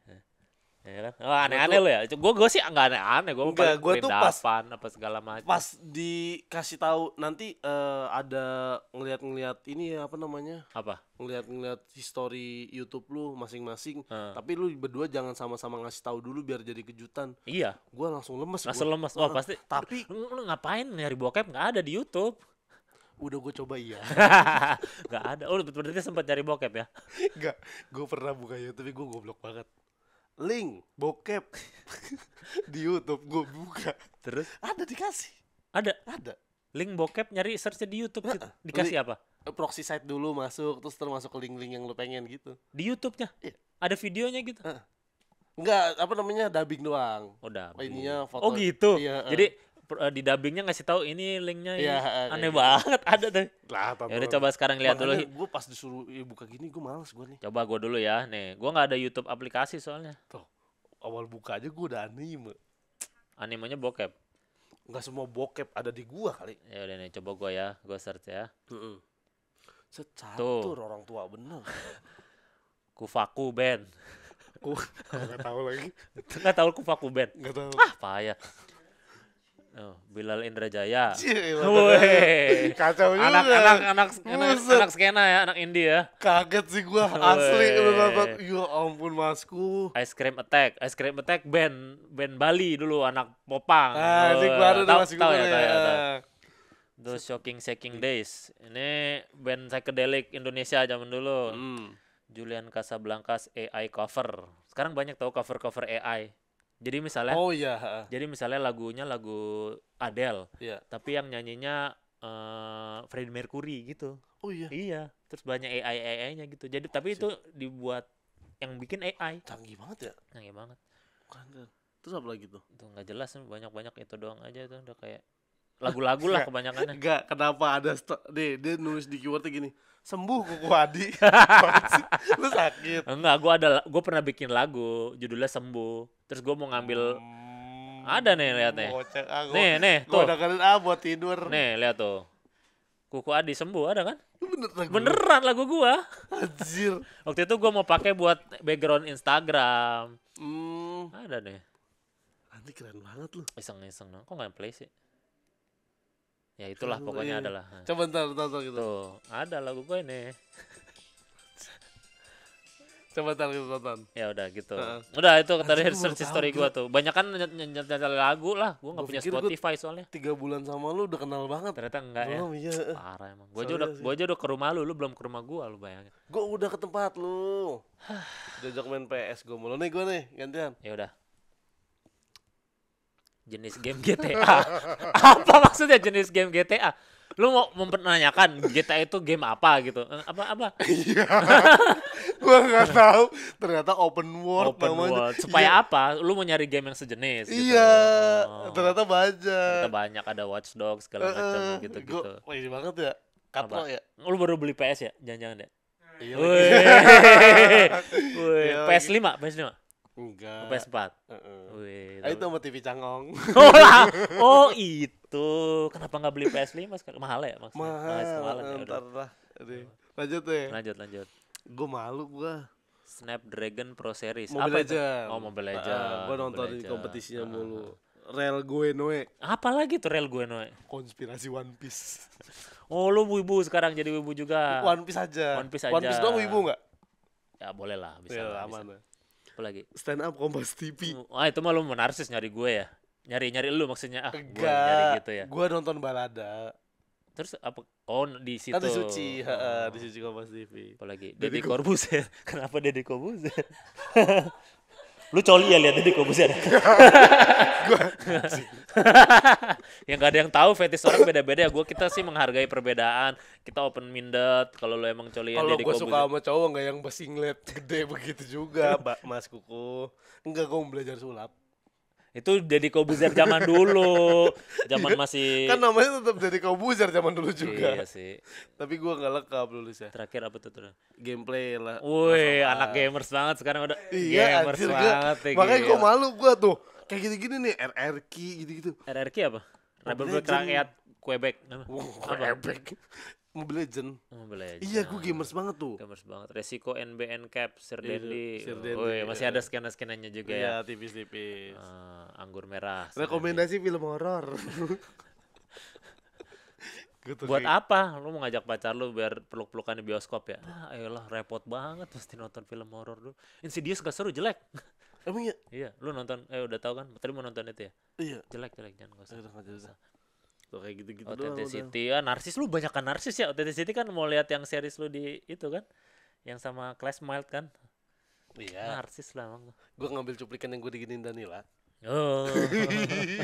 Ya kan? Oh, aneh-aneh lo ya. Gue gue sih nggak aneh-aneh. Gue enggak, gue tuh pas apa segala macam.
Pas dikasih tahu nanti uh, ada ngelihat-ngelihat ini ya apa namanya? Apa? Ngelihat-ngelihat history YouTube lu masing-masing. Hmm. Tapi lu berdua jangan sama-sama ngasih tahu dulu biar jadi kejutan.
Iya. Gue langsung lemes. Langsung gua. lemes. Oh, pasti. Tapi lu, ngapain nyari bokep nggak ada di YouTube?
udah gue coba iya Gak ada oh berarti sempat cari bokep ya Gak gue pernah buka YouTube tapi gue goblok banget link bokep di YouTube gue buka terus ada dikasih ada ada link bokep nyari searchnya di YouTube nah, dikasih link, apa eh, proxy site dulu masuk terus termasuk ke link-link yang lo pengen gitu di YouTube-nya iya. ada videonya gitu uh. Enggak, apa namanya dubbing doang. Oh, dubbing. Ininya foto. Oh, gitu. Iya, Jadi
uh, di dubbingnya ngasih tahu ini linknya ya, ini. Iya, aneh ya, banget
ada tuh lah ya udah coba sekarang lihat dulu gue pas disuruh ya, buka gini gue males gue nih
coba gue dulu ya nih gue nggak ada YouTube aplikasi soalnya tuh awal buka aja gue udah anime animenya bokep nggak semua bokep ada di gua kali ya udah nih coba gua ya gua search ya mm
secatur Tuh. orang tua bener
kufaku band Ku nggak tahu lagi nggak tahu kufaku band nggak tahu ah payah Oh, Bilal Indrajaya. Iya, Kacau juga. Anak anak anak anak, anak skena ya, anak indie ya. Kaget sih gua asli lu Ya ampun masku. Ice Cream Attack, Ice Cream Attack band band Bali dulu anak Popang. Ah, sih tau, masih tau, ya, ya, The Shocking Shaking Days. Ini band psychedelic Indonesia zaman dulu. Hmm. Julian Casablancas AI cover. Sekarang banyak tau cover-cover AI. Jadi misalnya Oh iya, Jadi misalnya lagunya lagu Adele, iya. tapi yang nyanyinya uh, Freddie Mercury gitu. Oh iya. Iya, terus banyak AI AI-nya gitu. Jadi tapi Sip. itu dibuat yang bikin AI. Canggih banget ya? Canggih banget. Bukan, kan. Terus apa lagi tuh? Tuh nggak jelas banyak-banyak itu doang aja tuh udah kayak lagu-lagu lah kebanyakannya. Enggak,
kenapa ada nih dia nulis di keywordnya gini. Sembuh kuku Adi. Lu sakit.
Enggak, gua ada gua pernah bikin lagu judulnya Sembuh terus gue mau ngambil hmm, ada nih lihat nih ah, nih nih tuh gue dengerin ah buat tidur nih lihat tuh kuku Adi sembuh ada kan Beneran, Beneran lagu gua. Anjir. Waktu itu gue mau pakai buat background Instagram. Hmm. Ada nih Nanti keren banget lu. Iseng-iseng dong. Kok nggak play sih? Ya itulah pokoknya iya. adalah. Coba ntar ntar, ntar gitu. Tuh, ada lagu gua ini.
Cepetan tonton Ya udah gitu. Uh, udah itu tadi search history gue
tuh. Banyak kan nyanyi lagu lah. Gue nggak punya Spotify
soalnya. Tiga bulan sama lu udah kenal banget. Ternyata enggak ya. Belum, ya. Iya. Parah emang. Gue aja udah gue
aja udah ke rumah lu, lu belum ke rumah gue lu bayangin.
Gue udah ke tempat lu. Diajak main PS gue mulu nih gue nih gantian. Ya udah jenis game GTA. apa maksudnya jenis game GTA? Lu mau
mempertanyakan GTA itu game apa gitu? Eh, apa apa? Iya gua nggak
tahu ternyata open world open namanya. world iya. supaya
iya. apa lu mau nyari game yang sejenis gitu. iya oh. ternyata banyak ternyata banyak ada Watch Dogs segala uh, macam gitu gitu wah ini banget ya katro ya lu baru beli PS ya jangan-jangan deh ya? Iya. Wih. PS5, iya. iya, PS5. Enggak. PS4. Heeh. Uh -uh. itu sama TV Cangong. oh, lah. oh itu. Kenapa nggak beli PS5 sekarang? Mahal ya maksudnya? Mahal. Mahal, mahal ya, Lanjut deh. Lanjut, lanjut
gue malu gue
Snapdragon Pro Series Mobile apa aja Oh Mobile aja. Uh, gue nonton Legend. kompetisinya uh. mulu.
Rel gue noe. Apa lagi tuh rel gue noe? Konspirasi One Piece.
oh lu wibu sekarang jadi wibu juga. One Piece aja. One Piece aja. One Piece doang wibu gak? Ya boleh lah bisa. Ya, lah, aman bisa. Apa lagi?
Stand up Kompas TV. Hmm,
ah itu mah lu menarsis nyari gue ya. Nyari-nyari lu maksudnya ah, gue nyari gitu ya.
Gue nonton balada. Terus apa?
Oh di situ. Tante Suci,
oh. uh, di Suci Kompas TV.
Apalagi Deddy Corbuzier.
Kenapa Deddy
Corbuzier? Lu coli ya lihat Deddy Corbuzier. yang gak ada yang tahu fetish orang beda-beda ya. Gua kita sih menghargai perbedaan. Kita open minded. Kalau lu emang coli ya Deddy Corbuzier. Kalau gua suka sama
cowok gak yang besinglet gede begitu juga, Mbak Mas Kuku. Enggak gua belajar sulap.
Itu jadi Kobuzer zaman dulu. Zaman iya. masih Kan namanya
tetap jadi Kobuzer zaman dulu iya juga. Iya sih. Tapi gue nggak lengkap sih Terakhir apa tuh tuh? Gameplay lah. Woi, anak gamers banget sekarang udah iya, gamers anjir, banget. gue. ya, makanya gue malu gue tuh. Kayak gini-gini nih RRQ gitu-gitu. RRQ apa? Rebel Republik Rakyat Quebec. Wow, Quebec. Mobile Legend. Mobile Legend. Iya, gue gamers banget tuh. Gamers banget.
Resiko NBN cap, Sir iya, Dendi. Woi masih ada skena-skenanya juga iya, ya. Iya, tipis-tipis. Uh, Anggur Merah.
Rekomendasi film horor. gitu buat sih.
apa lu mau ngajak pacar lu biar peluk-pelukan di bioskop ya ah, ayolah repot banget mesti nonton film horor dulu Insidious gak seru jelek emang ya iya lu nonton eh udah tau kan tadi mau nonton itu ya iya jelek jelek jangan gak usah Enggak gak usah tuh kayak gitu gitu authenticity ya narsis lu banyak kan narsis ya authenticity kan mau lihat yang series lu di itu kan yang sama Clash Mild kan
iya narsis lah emang gue ngambil cuplikan yang gue diginin Danila Oh.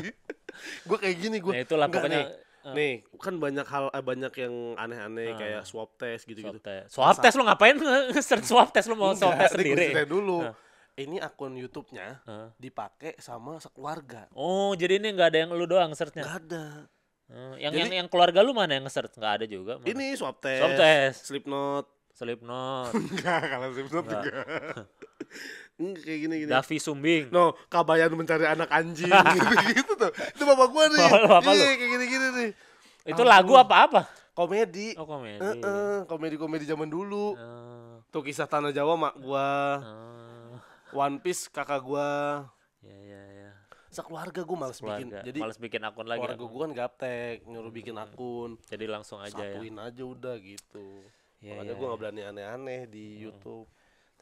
gue kayak gini gue. Nah, itulah Nih. Nah, uh. Nih, kan banyak hal eh, banyak yang aneh-aneh uh. kayak swab test gitu-gitu. Swab, swab test lo ngapain? Search swab test lo mau Nggak, swab test sendiri. dulu. Uh ini akun YouTube-nya uh. dipakai sama sekeluarga.
Oh, jadi ini nggak ada yang lu doang search-nya? Nggak ada. Uh. yang jadi, yang yang keluarga lu mana yang nge-search? Nggak ada juga. Mana? Ini swab test. Swab test. Slipknot. Slipknot. Enggak, kalau Slipknot juga
kayak gini gini Davi Sumbing no kabayan mencari anak anjing gitu, gitu, tuh itu bapak gua nih oh, bapak, bapak Iyi, kayak gini gini nih
itu oh. lagu apa apa
komedi oh komedi uh -uh, komedi komedi zaman dulu uh. tuh kisah tanah Jawa mak gua uh. One Piece kakak gua ya ya ya sekeluarga gue males Sekeluarga. bikin jadi males bikin akun lagi keluarga gue kan gaptek nyuruh bikin hmm. akun jadi langsung aja ya. satuin ya? aja udah gitu ya, makanya ya. gue gak iya. berani aneh-aneh di hmm. YouTube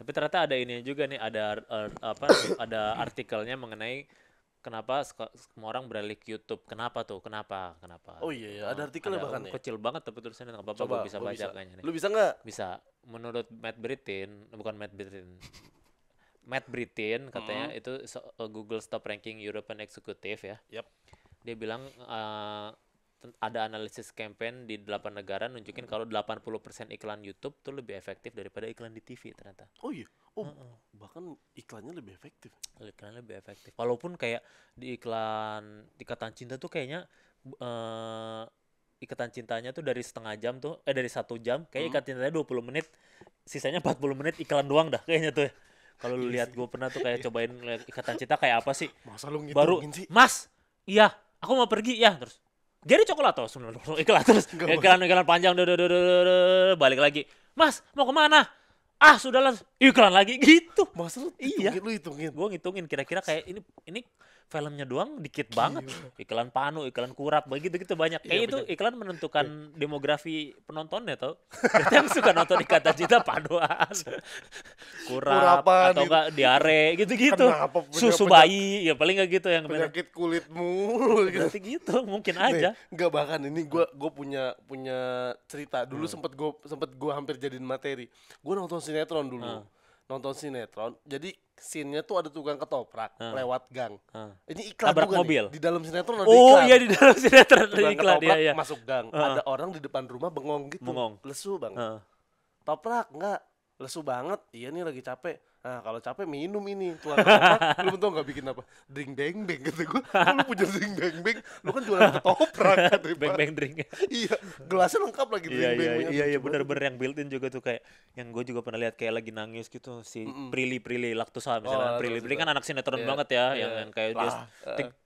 tapi
ternyata ada ini juga nih, ada uh, apa? ada artikelnya mengenai kenapa semua orang beralih ke YouTube. Kenapa tuh? Kenapa? Kenapa? Oh iya, iya. ada ah, artikelnya ada, bahkan kecil oh, ya. Kecil banget tapi tulisannya nggak apa-apa. bisa baca kayaknya. Nih. Lu bisa nggak? Bisa. Menurut Matt Britain, bukan Matt Britain. Matt Britain katanya hmm. itu eh, Google Stop Ranking European Executive ya. Yep. Dia bilang uh, ada analisis campaign di 8 negara nunjukin hmm. kalau 80% iklan YouTube tuh lebih efektif daripada iklan di TV ternyata.
Oh iya. Oh, uh -uh. bahkan iklannya lebih efektif. Iklannya lebih efektif.
Walaupun kayak di iklan Ikatan Cinta tuh kayaknya uh, ikatan cintanya tuh dari setengah jam tuh eh dari satu jam kayak hmm. ikatan cintanya 20 menit sisanya 40 menit iklan doang dah kayaknya tuh kalau lu iya lihat gue pernah tuh kayak iya. cobain ikatan cinta kayak apa sih masa lu baru sih? mas iya aku mau pergi ya terus Gary dulu iklan terus iklan iklan panjang do do do balik lagi Mas mau kemana ah sudahlah iklan lagi gitu maksud iya lu hitungin gua ngitungin kira-kira kayak ini ini filmnya doang dikit iya. banget iklan panu iklan kurap begitu gitu banyak iya, kayak iya, itu bener. iklan menentukan iya. demografi penontonnya tau yang suka nonton di kata cita panuan kurap Kurapan, atau gitu. enggak diare gitu gitu susu bayi ya paling enggak gitu yang penyakit kulit
kulitmu gitu. berarti gitu mungkin aja Nih, enggak bahkan ini gue hmm. gue punya punya cerita dulu hmm. sempet gue sempet gue hampir jadiin materi gue nonton sinetron dulu hmm nonton sinetron jadi sinnya tuh ada tukang ketoprak hmm. lewat gang. Hmm. Ini iklan Tabrak mobil. Nih. Di dalam sinetron ada oh, iya di dalam sinetron ada iklan iya, ketoprak, iya, iya. masuk gang. Hmm. Ada orang di depan rumah bengong gitu. Bengong. Lesu banget. Hmm. Toprak enggak. Lesu banget. Iya nih lagi capek ah kalau capek minum ini tuan ketoprak lu tuh nggak bikin apa drink beng beng kata gue lu punya drink beng beng lu kan jualan ketoprak kan beng beng drink iya gelasnya lengkap lagi drink iya, beng iya, iya iya iya bener bener yang
built in juga tuh kayak yang gue juga pernah lihat kayak lagi nangis gitu si Prilly Prilly Laktusa misalnya oh, Prilly Prilly kan anak sinetron iya, banget ya iya. yang, kayak dia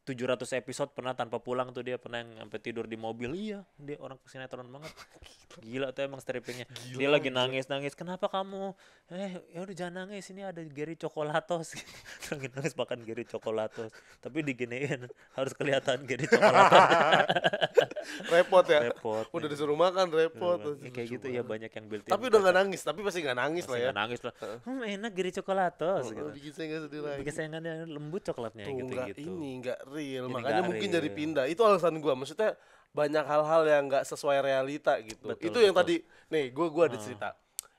tujuh ratus episode pernah tanpa pulang tuh dia pernah yang sampai tidur di mobil iya dia orang sinetron banget gila tuh emang strippingnya dia lagi nangis nangis kenapa kamu eh ya udah jangan nangis ini ada Gary cokolatos, gitu. nangis nangis makan Gary Cokolatos tapi diginiin harus kelihatan Gary cokolatos repot ya repot udah nih. Ya. disuruh makan repot ya,
kayak gitu ya banyak yang built tapi udah nggak nangis tapi pasti nggak nangis pasti lah ya nangis lah hmm, enak
Gary cokolatos, oh, gitu. bikin saya sedih lagi bikin saya lembut coklatnya Tuh, gitu gak,
gitu ini nggak real ini makanya mungkin real. jadi pindah itu alasan gue, maksudnya banyak hal-hal yang nggak sesuai realita gitu betul, itu betul. yang tadi nih gue gue ada cerita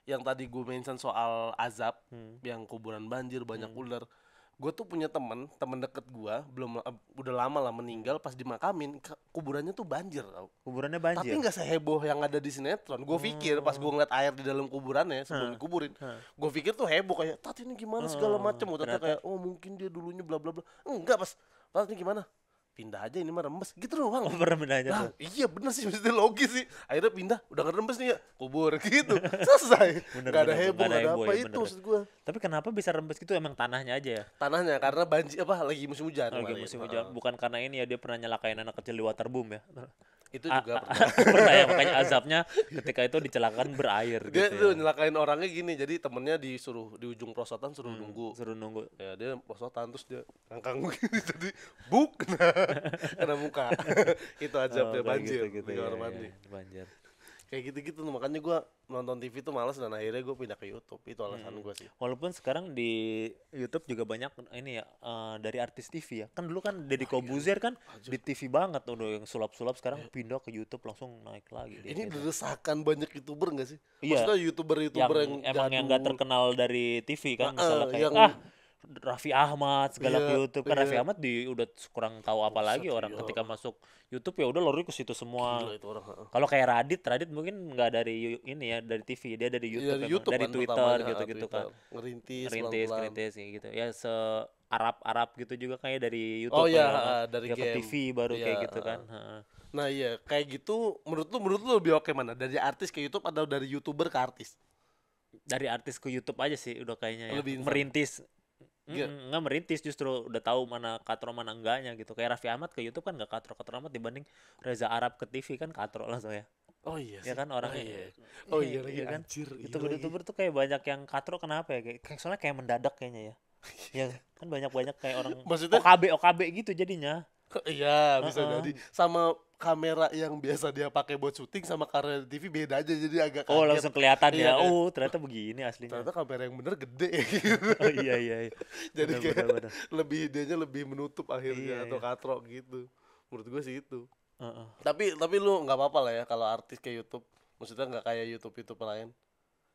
yang tadi gue mention soal azab hmm. yang kuburan banjir banyak hmm. ular gue tuh punya temen temen deket gue belum uh, udah lama lah meninggal pas dimakamin kuburannya tuh banjir tau kuburannya banjir tapi nggak seheboh yang ada di sinetron gue pikir hmm. pas gue ngeliat air di dalam kuburannya sebelum hmm. dikuburin hmm. gue pikir tuh heboh kayak tadi ini gimana segala oh, macem oh, kayak oh mungkin dia dulunya bla bla bla enggak pas tadi ini gimana pindah aja ini mah rembes gitu doang oh, pernah pindah aja nah, iya bener sih mesti logis sih akhirnya pindah udah gak rembes nih ya kubur gitu selesai bener, gak, ada heboh, gak ada heboh apa ya, itu maksud gue tapi
kenapa bisa rembes gitu emang tanahnya aja ya tanahnya karena banjir apa lagi musim hujan lagi musim hujan bukan karena ini ya dia pernah nyalakain anak kecil di waterboom ya itu juga pernah. pernah ya makanya azabnya ketika itu dicelakakan berair dia gitu tuh ya.
nyelakain orangnya gini jadi temennya disuruh di ujung prosotan suruh hmm, nunggu suruh nunggu ya dia prosotan terus dia angkang gini jadi buk kena, kena muka itu azabnya oh, banjir gitu, gitu, di kamar ya, mandi ya, banjir kayak gitu-gitu makanya gue nonton TV tuh malas dan akhirnya gue pindah ke YouTube itu alasan hmm. gue sih walaupun
sekarang di YouTube
juga banyak ini ya uh, dari artis TV ya
kan dulu kan Deddy nah, iya. Kobuzier kan Ajur. di TV banget udah yang sulap-sulap sekarang iya. pindah ke YouTube langsung naik lagi ini gitu.
desakan banyak youtuber gak sih iya. maksudnya youtuber youtuber yang, yang emang yang gak
terkenal dari TV kan nah, misalnya eh, kayak yang, ah Raffi Ahmad segala yeah, ke YouTube kan yeah. Raffi iya. Ahmad di udah kurang tahu apa lagi orang iya. ketika masuk YouTube ya udah lori ke situ semua. Kalau kayak Radit, Radit mungkin nggak dari ini ya dari TV dia dari iya, YouTube, yeah, dari, YouTube dari kan, Twitter ah, gitu-gitu kan. Ngerintis, ngerintis, ngerintis ya gitu. Ya se Arab Arab gitu juga kayak dari YouTube oh, iya, ya, uh, dari game. TV baru yeah, kayak gitu ah. kan. Uh.
Nah iya kayak gitu menurut lu menurut lu lebih oke mana dari artis ke YouTube atau dari youtuber ke artis? Dari artis ke YouTube aja sih udah kayaknya ya. merintis Mm,
nggak merintis justru udah tahu mana katro mana enggaknya gitu kayak Raffi Ahmad ke YouTube kan nggak katro katro amat dibanding Reza Arab ke TV kan katro langsung ya Oh iya, iya sih. Ya kan orang oh, iya. Oh iya, iya, iya kan? anjir. Youtuber-youtuber tuh kayak banyak yang katro kenapa ya? Kayak soalnya kayak mendadak kayaknya ya.
ya kan banyak-banyak kayak orang Maksudnya, OKB
OKB gitu jadinya.
Iya, bisa uh -uh. jadi. Sama kamera yang biasa dia pakai buat syuting sama kamera TV beda aja jadi agak oh, kaget. Oh langsung kelihatan ya. Iya, iya. Oh ternyata begini aslinya. Ternyata kamera yang bener gede oh, iya iya. iya. jadi bener, kayak bener, bener. lebih idenya lebih menutup akhirnya iya, iya. atau iya. katrok gitu. Menurut gue sih itu. Uh -uh. Tapi tapi lu nggak apa-apa lah ya kalau artis kayak YouTube. Maksudnya nggak kayak YouTube YouTube lain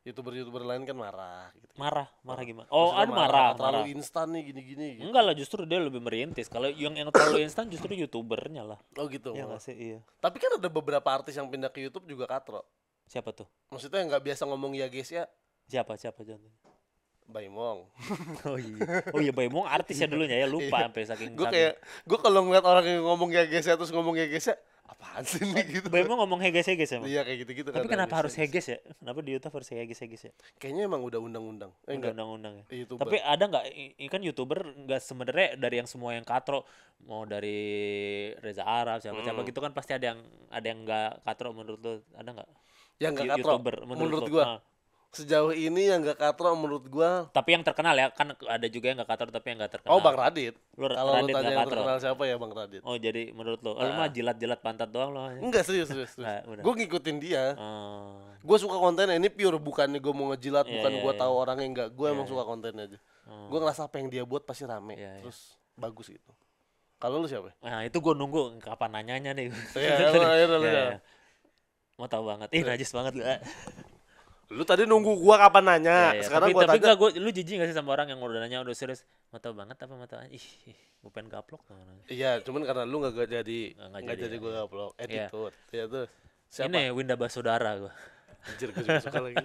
youtuber-youtuber lain kan marah gitu. Marah, marah gimana? Oh, ada marah, marah, terlalu instan nih gini-gini gitu.
Enggak lah, justru dia lebih merintis. Kalau yang yang terlalu instan justru youtubernya lah. Oh
gitu. Ya sih, iya. Tapi kan ada beberapa artis yang pindah ke YouTube juga katro. Siapa tuh? Maksudnya yang nggak biasa ngomong ya guys ya.
Siapa siapa jangan.
Baimong. oh iya. Oh iya Baimong artis ya dulunya ya lupa iya. sampai saking. Gue kayak gue kalau ngeliat orang yang ngomong ya guys ya terus ngomong ya guys ya apaan sih ini eh, gitu. Bemo ngomong heges-heges emang. Iya kayak gitu-gitu. Tapi kenapa harus heges ya? Kenapa di YouTube harus heges-heges ya? Kayaknya emang udah undang-undang. Eh, udah undang-undang ya. Iya, Tapi ada
nggak? Ini kan youtuber nggak sebenarnya dari yang semua yang katro mau dari Reza Arab siapa siapa hmm. gitu kan pasti ada yang ada yang nggak katro menurut lu ada nggak? Yang nggak katro. Menurut, menurut, gua. lo, ah
sejauh ini yang gak katro menurut gua tapi yang
terkenal ya kan ada juga yang gak katro tapi yang gak terkenal oh bang Radit lu, kalau lu tanya yang terkenal siapa ya bang Radit
oh jadi menurut lu oh, nah. lu mah jilat-jilat pantat doang lo enggak serius serius, serius. nah, gua ngikutin dia oh. gua suka kontennya ini pure bukan gue mau ngejilat yeah, bukan yeah, gua yeah. tahu orangnya enggak gua yeah, emang iya. suka kontennya aja oh. gua ngerasa apa yang dia buat pasti rame yeah, iya. terus bagus gitu kalau lu siapa nah itu gua nunggu kapan nanyanya nih yeah, ya, ya, ya, ya. mau tahu banget ih najis banget lah Lu tadi nunggu gua kapan nanya. Ya, ya. Sekarang tapi, gua tapi
gua, lu jijik gak sih sama orang yang udah nanya udah serius? Mata banget apa mata ih, gua pengen gaplok
Iya, cuman karena lu gak, jadi gak, jadi, gua gaplok. Iya. Attitude. Ya, ya tuh. Siapa? Ini
Winda Basudara gua. Anjir, gue juga suka lagi.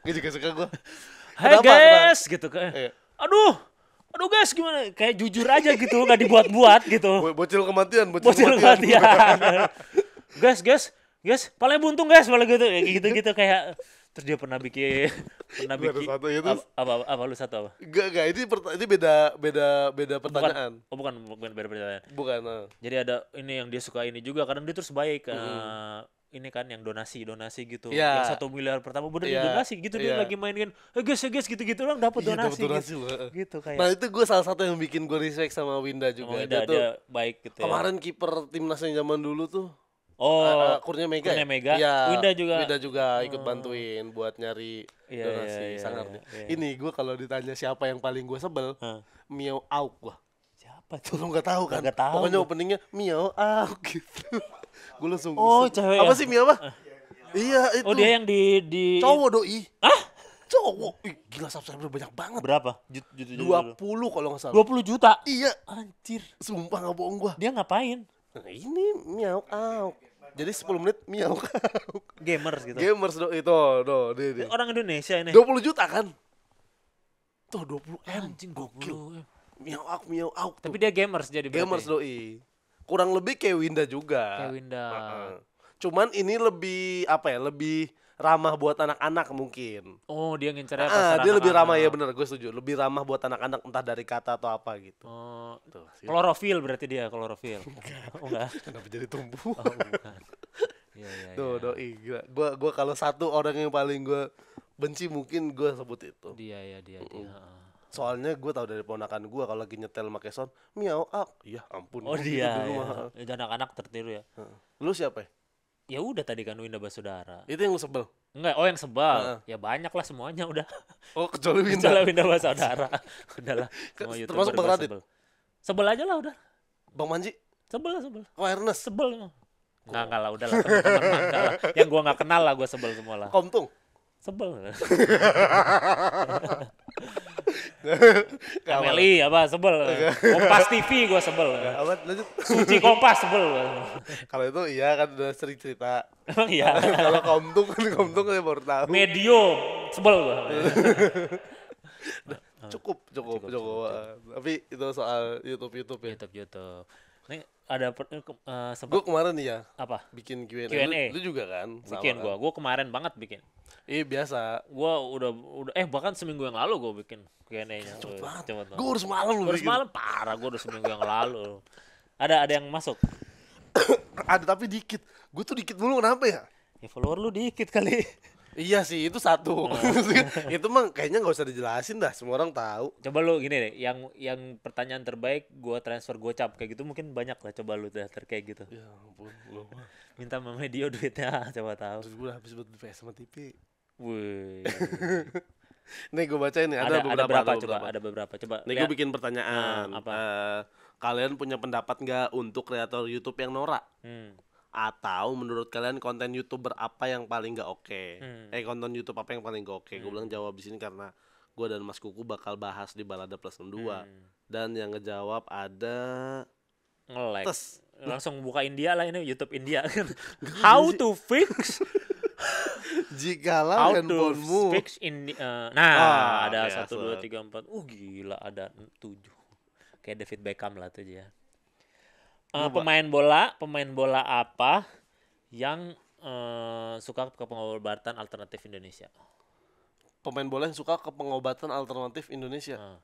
Gua juga suka gue.
Hai Kenapa? guys,
gitu kan? Iya. Aduh, aduh guys gimana? Kayak jujur aja gitu, gak dibuat-buat gitu. Bo bocil kematian, bocil, bocil kematian. kematian. guys, guys, guys, paling buntung guys, malah gitu, gitu gitu kayak. Terus dia pernah bikin pernah bikin satu itu. Apa, apa, apa, apa lu satu
apa? Enggak enggak itu itu beda beda beda oh, pertanyaan. Oh, bukan, oh bukan beda pertanyaan. Bukan. Uh.
Jadi ada ini yang dia suka ini juga karena dia terus baik. Mm ini kan yang donasi donasi gitu yeah. yang satu miliar pertama bener yeah. donasi gitu yeah. dia iya. lagi mainin kan guys eh, guys gitu gitu orang dapat yeah, iya, donasi, gitu. gitu kayak nah itu
gue salah satu yang bikin gue respect sama Winda juga sama Winda, dia, dia tuh baik gitu ya. kemarin ya. kiper timnasnya zaman dulu tuh Oh, uh, kurnia Mega. Kurnia ya? Mega. Ya, Winda juga. Winda juga hmm. ikut bantuin buat nyari yeah, iya, donasi yeah, yeah, sangarnya. Yeah, yeah. Ini gue kalau ditanya siapa yang paling gue sebel, huh? Mio Auk gue. Siapa tuh? Lo gak tahu kan? Gak tahu. Pokoknya openingnya Mio Auk gitu. gue langsung. Oh, cewek. Apa ya? sih Mio apa? Iya itu. Oh dia yang di di. Cowok doi. Ah? cowok. Ih, gila subscriber banyak banget. Berapa? Dua puluh puluh kalau nggak salah. Dua puluh juta? Iya. Anjir. Sumpah nggak bohong gue. Dia ngapain? Nah, ini miau au. Jadi 10 menit miau au. Gamers gitu. Gamers do itu do di, di. Orang Indonesia ini. 20 juta kan? Tuh 20 M. Anjing gokil. Miau au, miau au. Tapi dia gamers jadi Gamers ya? doi. Kurang lebih kayak Winda juga. Kayak Winda. Uh -uh. Cuman ini lebih apa ya? Lebih ramah buat anak-anak mungkin. Oh, dia ngincer ya ah, pas ah, anak dia lebih ramah ya bener, gue setuju. Lebih ramah buat anak-anak entah dari kata atau apa gitu.
Oh, Tuh, gitu. klorofil berarti dia klorofil. enggak. Oh, enggak. jadi tumbuh? Oh, bukan. Ya, ya, Tuh, ya. doi
gila. Gua kalau satu orang yang paling gue benci mungkin gue sebut itu. Dia ya, dia, mm -mm. dia. Soalnya gue tau dari ponakan gue kalau lagi nyetel pakai sound, miau ak. Ah, ya ampun. Oh dia.
Gitu, Anak-anak tertiru ya. Lu siapa? Ya? ya udah tadi kan Winda Basudara. Itu yang lu sebel? Enggak, oh yang sebel. Uh. Ya banyak lah semuanya udah.
Oh, kecuali Winda. kecuali Winda Basudara. Udahlah. Semua YouTuber Termasuk Bang Radit. Sebel.
sebel aja lah udah. Bang Manji? Sebel
lah, sebel. Oh, Ernest? Sebel. Enggak enggak Nggak, nggak lah, udah lah. Teman-teman Yang gue nggak kenal lah, gue sebel semua lah. Komtung? Sebel. Kameli apa sebel. Kompas TV gua sebel. Apa lanjut? Suci Kompas sebel. Kalau itu iya kan udah sering cerita. Emang iya. Kalau Komtung kan Komtung kan saya baru tahu. Medio sebel gua. Cukup, cukup, cukup, cukup, cukup. Tapi itu soal YouTube YouTube ya. YouTube YouTube ada per, uh, sempat. Gue kemarin ya. Apa? Bikin Q&A. Q&A. Lu, lu juga kan? Bikin gue. Kan? Gue kemarin
banget bikin. Iya eh, biasa. Gue udah udah eh bahkan seminggu yang lalu gue bikin Q&A-nya. Cepet banget. Cepet Gue harus malam lu. Harus malam parah. Gue udah seminggu yang lalu. Ada ada yang masuk.
ada tapi dikit. Gue tuh dikit dulu kenapa ya? Ya follower lu dikit kali. Iya sih, itu satu. Oh. itu mah kayaknya nggak usah dijelasin dah, semua orang tahu.
Coba lu gini deh, yang yang pertanyaan terbaik gua transfer cap kayak gitu mungkin banyak lah coba lu udah kayak gitu. Ya ampun, lu Minta sama media duitnya coba tahu. Terus gua habis buat
PS sama TV.
Wih. Nih gue bacain nih ada, ada beberapa, ada berapa, ada beberapa. coba ada beberapa coba. Nih gue bikin pertanyaan. Hmm, apa?
Uh, kalian punya pendapat nggak untuk kreator YouTube yang norak? Hmm atau menurut kalian konten youtuber apa yang paling gak oke okay? hmm. eh konten youtube apa yang paling gak oke okay? hmm. gue bilang jawab di sini karena gue dan mas kuku bakal bahas di balada plus 62 hmm. dan yang ngejawab ada ngelek Tes. langsung
buka India lah ini YouTube India how to
fix jikalau how handphonemu fix in
uh, eh, nah ah, ada iya, satu dua tiga empat uh gila ada tujuh kayak David Beckham lah tuh ya uh, pemain bola pemain bola apa yang uh, suka ke pengobatan
alternatif Indonesia pemain bola yang suka ke pengobatan alternatif Indonesia uh.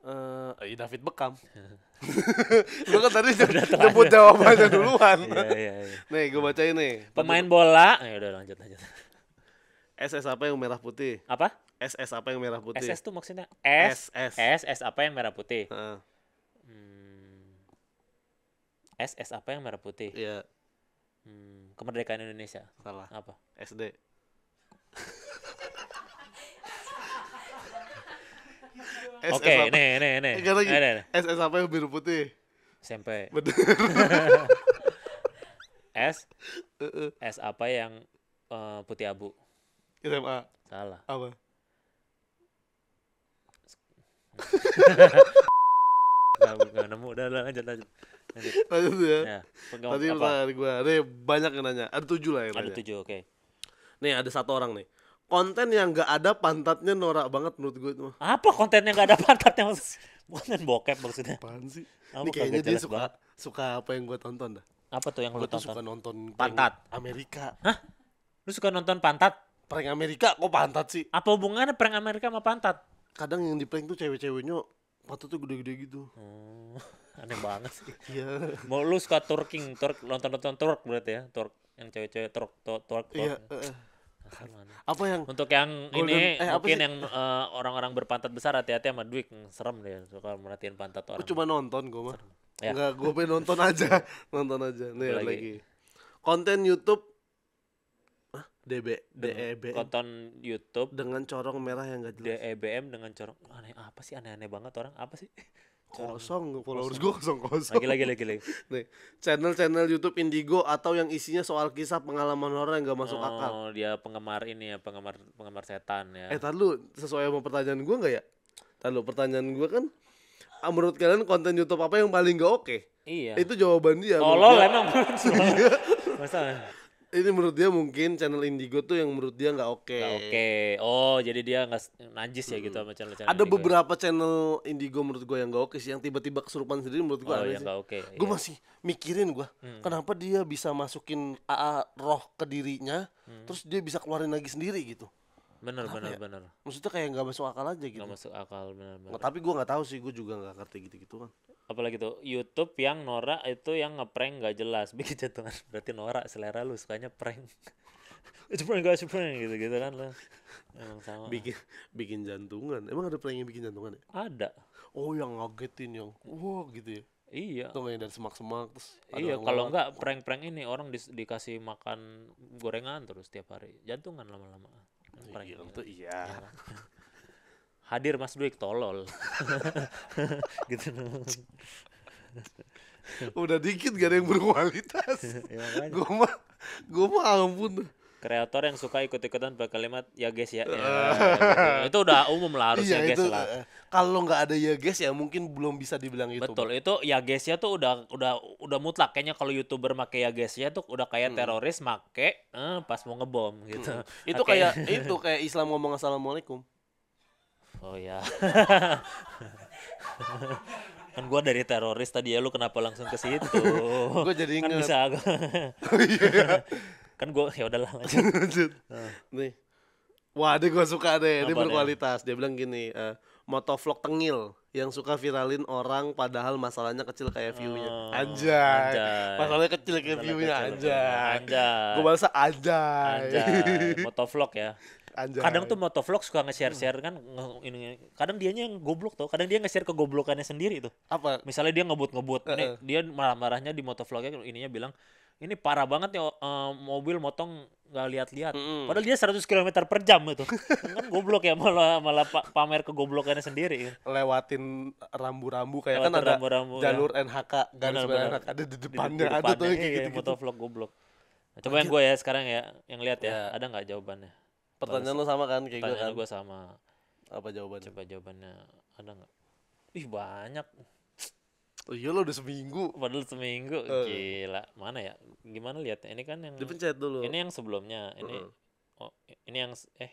Uh, David Beckham. Lu kan tadi nyebut jawabannya duluan. iya, iya, iya. Nih, gue bacain nih. Pemain bola. Ayo eh, udah lanjut lanjut. SS apa yang merah putih? Apa? SS apa yang merah putih? SS tuh maksudnya S
S S, S apa yang merah putih? Uh. S S apa yang merah putih? Iya. Hmm, kemerdekaan Indonesia. Salah. Apa? SD. Oke, okay, nih, nih, nih. S lagi.
SS apa yang biru putih? SMP. Bener.
S S apa yang uh, putih abu? SMA. Salah. Apa?
nggak, nemu. udah lanjut, lanjut. lanjut ya, ya tadi pertanyaan gue ada banyak yang nanya ada tujuh lah yang ada nanya. tujuh oke okay. nih ada satu orang nih konten yang gak ada pantatnya norak banget menurut gue itu apa konten yang gak ada pantatnya konten bokep maksudnya apaan sih apa ini kayaknya dia suka banget. suka apa yang gue tonton dah apa tuh yang lu tuh tonton? suka nonton pantat Amerika hah lu suka nonton pantat prank Amerika kok pantat sih apa hubungannya prank Amerika sama pantat kadang yang di prank tuh cewek-ceweknya pantatnya gede-gede gitu hmm. aneh banget sih iya mau lu
suka twerking twerk nonton nonton twerk berarti ya twerk yang cewek-cewek twerk twerk twerk iya
ah,
apa yang untuk yang golden, ini eh, mungkin yang orang eh, orang-orang berpantat besar hati-hati sama
duit serem deh suka merhatiin pantat orang cuma nonton gue mah ya. Enggak, gue pengen nonton aja nonton aja nih lagi. lagi konten YouTube DB
DEB konten YouTube dengan corong merah yang gak jelas DEBM dengan corong aneh apa sih aneh-aneh banget orang apa sih kosong followers gue kosong kosong lagi lagi lagi lagi
nih channel channel YouTube Indigo atau yang isinya soal kisah pengalaman horor yang gak masuk oh, akal oh
dia penggemar ini ya penggemar penggemar setan ya eh tadi
lu sesuai sama pertanyaan gue nggak ya tadi lu pertanyaan gue kan ah, menurut kalian konten YouTube apa yang paling gak oke okay? iya itu jawaban dia oh, tolol emang iya. masalah ini menurut dia mungkin channel Indigo tuh yang menurut dia nggak oke.
Okay. Oke. Okay. Oh, jadi dia nggak najis ya gitu hmm. gitu sama channel channel. Ada Indigo. Ya?
beberapa channel Indigo menurut gue yang nggak oke okay sih, yang tiba-tiba kesurupan sendiri menurut gue. Oh, yang nggak oke. Okay. Gue yeah. masih mikirin gue, hmm. kenapa dia bisa masukin AA roh ke dirinya, hmm. terus dia bisa keluarin lagi sendiri gitu. benar Kenapa benar ya? bener. Maksudnya kayak nggak masuk akal aja gitu. Gak masuk akal bener
bener. Nah, tapi gue nggak tahu sih, gue
juga nggak ngerti gitu gitu kan
apalagi tuh YouTube yang norak itu yang ngeprank gak jelas bikin jantungan berarti norak selera lu sukanya prank it's prank guys
prank gitu gitu kan lu emang sama bikin bikin jantungan emang ada prank yang bikin jantungan ya ada oh yang ngagetin yang wah wow, gitu ya Iya. Tuh yang dari semak-semak terus.
Iya, kalau enggak prank-prank ini orang di, dikasih makan gorengan terus tiap hari. Jantungan lama-lama. Kan iya, prank gitu. iya, itu iya. hadir Mas Duik tolol
gitu udah dikit gak ada yang berkualitas ya, gue mah gue mah ampun
kreator yang suka ikut-ikutan berkalimat ya guys ya, ya, gitu. itu udah umum lah harusnya ya, guys itu, lah eh,
kalau nggak ada ya guys ya mungkin belum bisa dibilang itu betul
itu ya guys ya tuh udah udah udah mutlak kayaknya kalau youtuber make ya guys ya tuh udah kayak teroris make eh, pas mau ngebom gitu hmm. itu okay. kayak itu kayak Islam ngomong assalamualaikum Oh ya. kan gua dari teroris tadi ya lu kenapa langsung ke situ? gua jadi kan ingat. Kan bisa oh, iya. kan gua ya udahlah lanjut. Nah.
Nih. Wah, ini gua suka deh. Ini berkualitas. Dia bilang gini, uh, eh, vlog tengil yang suka viralin orang padahal masalahnya kecil kayak view-nya. Oh, anjay. anjay. Masalahnya kecil kayak view-nya anjay. Anjay. Gue bahasa anjay. Anjay.
Motovlog ya. Anjay. kadang tuh motovlog suka nge-share-share kan ini kadang dianya yang goblok tuh kadang dia nge-share ke goblokannya sendiri tuh apa misalnya dia ngebut-ngebut uh -uh. Nih, dia marah-marahnya di motovlognya ininya bilang ini parah banget ya uh, mobil motong nggak lihat-lihat. Mm -hmm. Padahal dia 100 km per jam itu. kan goblok ya malah malah pa pamer goblokannya sendiri. Ya.
Lewatin rambu-rambu kayak Lewatin kan rambu -rambu, ada ya. jalur ya. NHK garis benar, NHK ada di depannya, di, depannya ada tuh kayak gitu. Motovlog goblok. Nah, coba yang gue
ya sekarang ya yang lihat ya, ya. ada nggak jawabannya? Pertanyaan lo sama kan kayak gue kan? gue sama. Apa jawabannya? Coba jawabannya ada nggak? Ih banyak. Oh iya lo udah seminggu. Padahal seminggu. Uh. Gila. Mana ya? Gimana lihat Ini kan yang dipencet dulu. Ini yang sebelumnya. Ini uh -uh. oh ini yang eh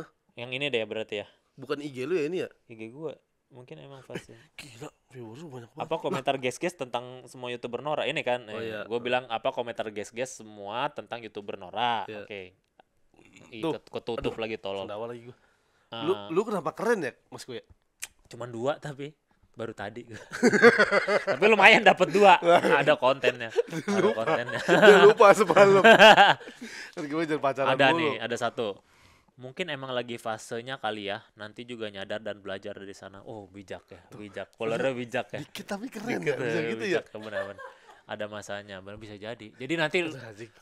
huh? yang ini deh berarti ya.
Bukan IG lu ya ini ya? IG gua.
Mungkin emang pasti. Eh, ya. gila, viewers banyak banget. Apa komentar guys-guys tentang semua YouTuber Nora ini kan? Oh, iya. Gua bilang apa komentar guys-guys semua tentang YouTuber Nora. Yeah. Oke. Okay. Iya, Tuh, ketutup Aduh, lagi tolong.
Sendawa lagi gua. Uh, lu lu kenapa keren ya Mas gue?
Cuman dua tapi baru tadi tapi lumayan dapat dua ada kontennya ada lupa. kontennya Dia lupa sebelum kan gue jadi pacaran ada mulu. nih ada satu mungkin emang lagi fasenya kali ya nanti juga nyadar dan belajar dari sana oh bijak ya bijak kolornya bijak ya dikit tapi keren Dikit, ya, gak bisa gitu ya. bijak, ya benar ada masanya benar bisa jadi jadi nanti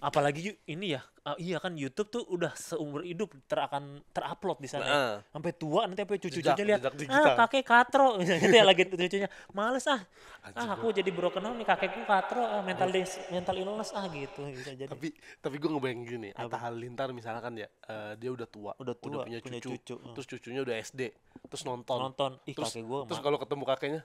apalagi ini ya uh, iya kan YouTube tuh udah seumur hidup terakan terupload di sana nah, ya. sampai tua nanti apa cucu-cucunya lihat ah kakek katro gitu ya lagi cucunya males ah Anjir. ah aku jadi broken home nih kakekku katro ah,
mental des, mental illness ah gitu bisa jadi tapi tapi gue ngebayang gini Atta Halilintar misalkan ya uh, dia udah tua udah tua udah punya, punya cucu, cucu ah. terus cucunya udah SD terus nonton nonton Ih, terus kakek gua terus kalau ketemu kakeknya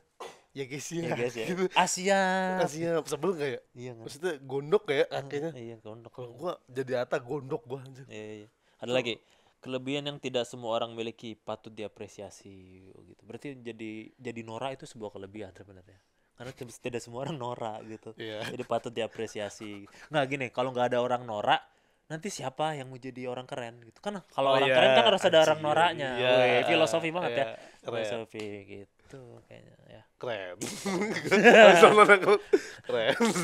ya guys ya, ya, guys, ya. gitu Asia Asia sebel gak ya iya gak? maksudnya gondok ya, iya, kayak kakinya iya gondok kalau gua jadi ata gondok gua anjir iya, iya.
ada so, lagi kelebihan yang tidak semua orang miliki patut diapresiasi gitu berarti jadi jadi Nora itu sebuah kelebihan sebenarnya karena tidak semua orang Nora gitu yeah. jadi patut diapresiasi nah gini kalau nggak ada orang Nora nanti siapa yang mau jadi orang keren gitu kan kalau oh, orang yeah. keren kan harus ada Aji, orang noranya yeah. Wey, filosofi banget yeah. ya iya. filosofi gitu gitu kayaknya ya. Keren. Keren.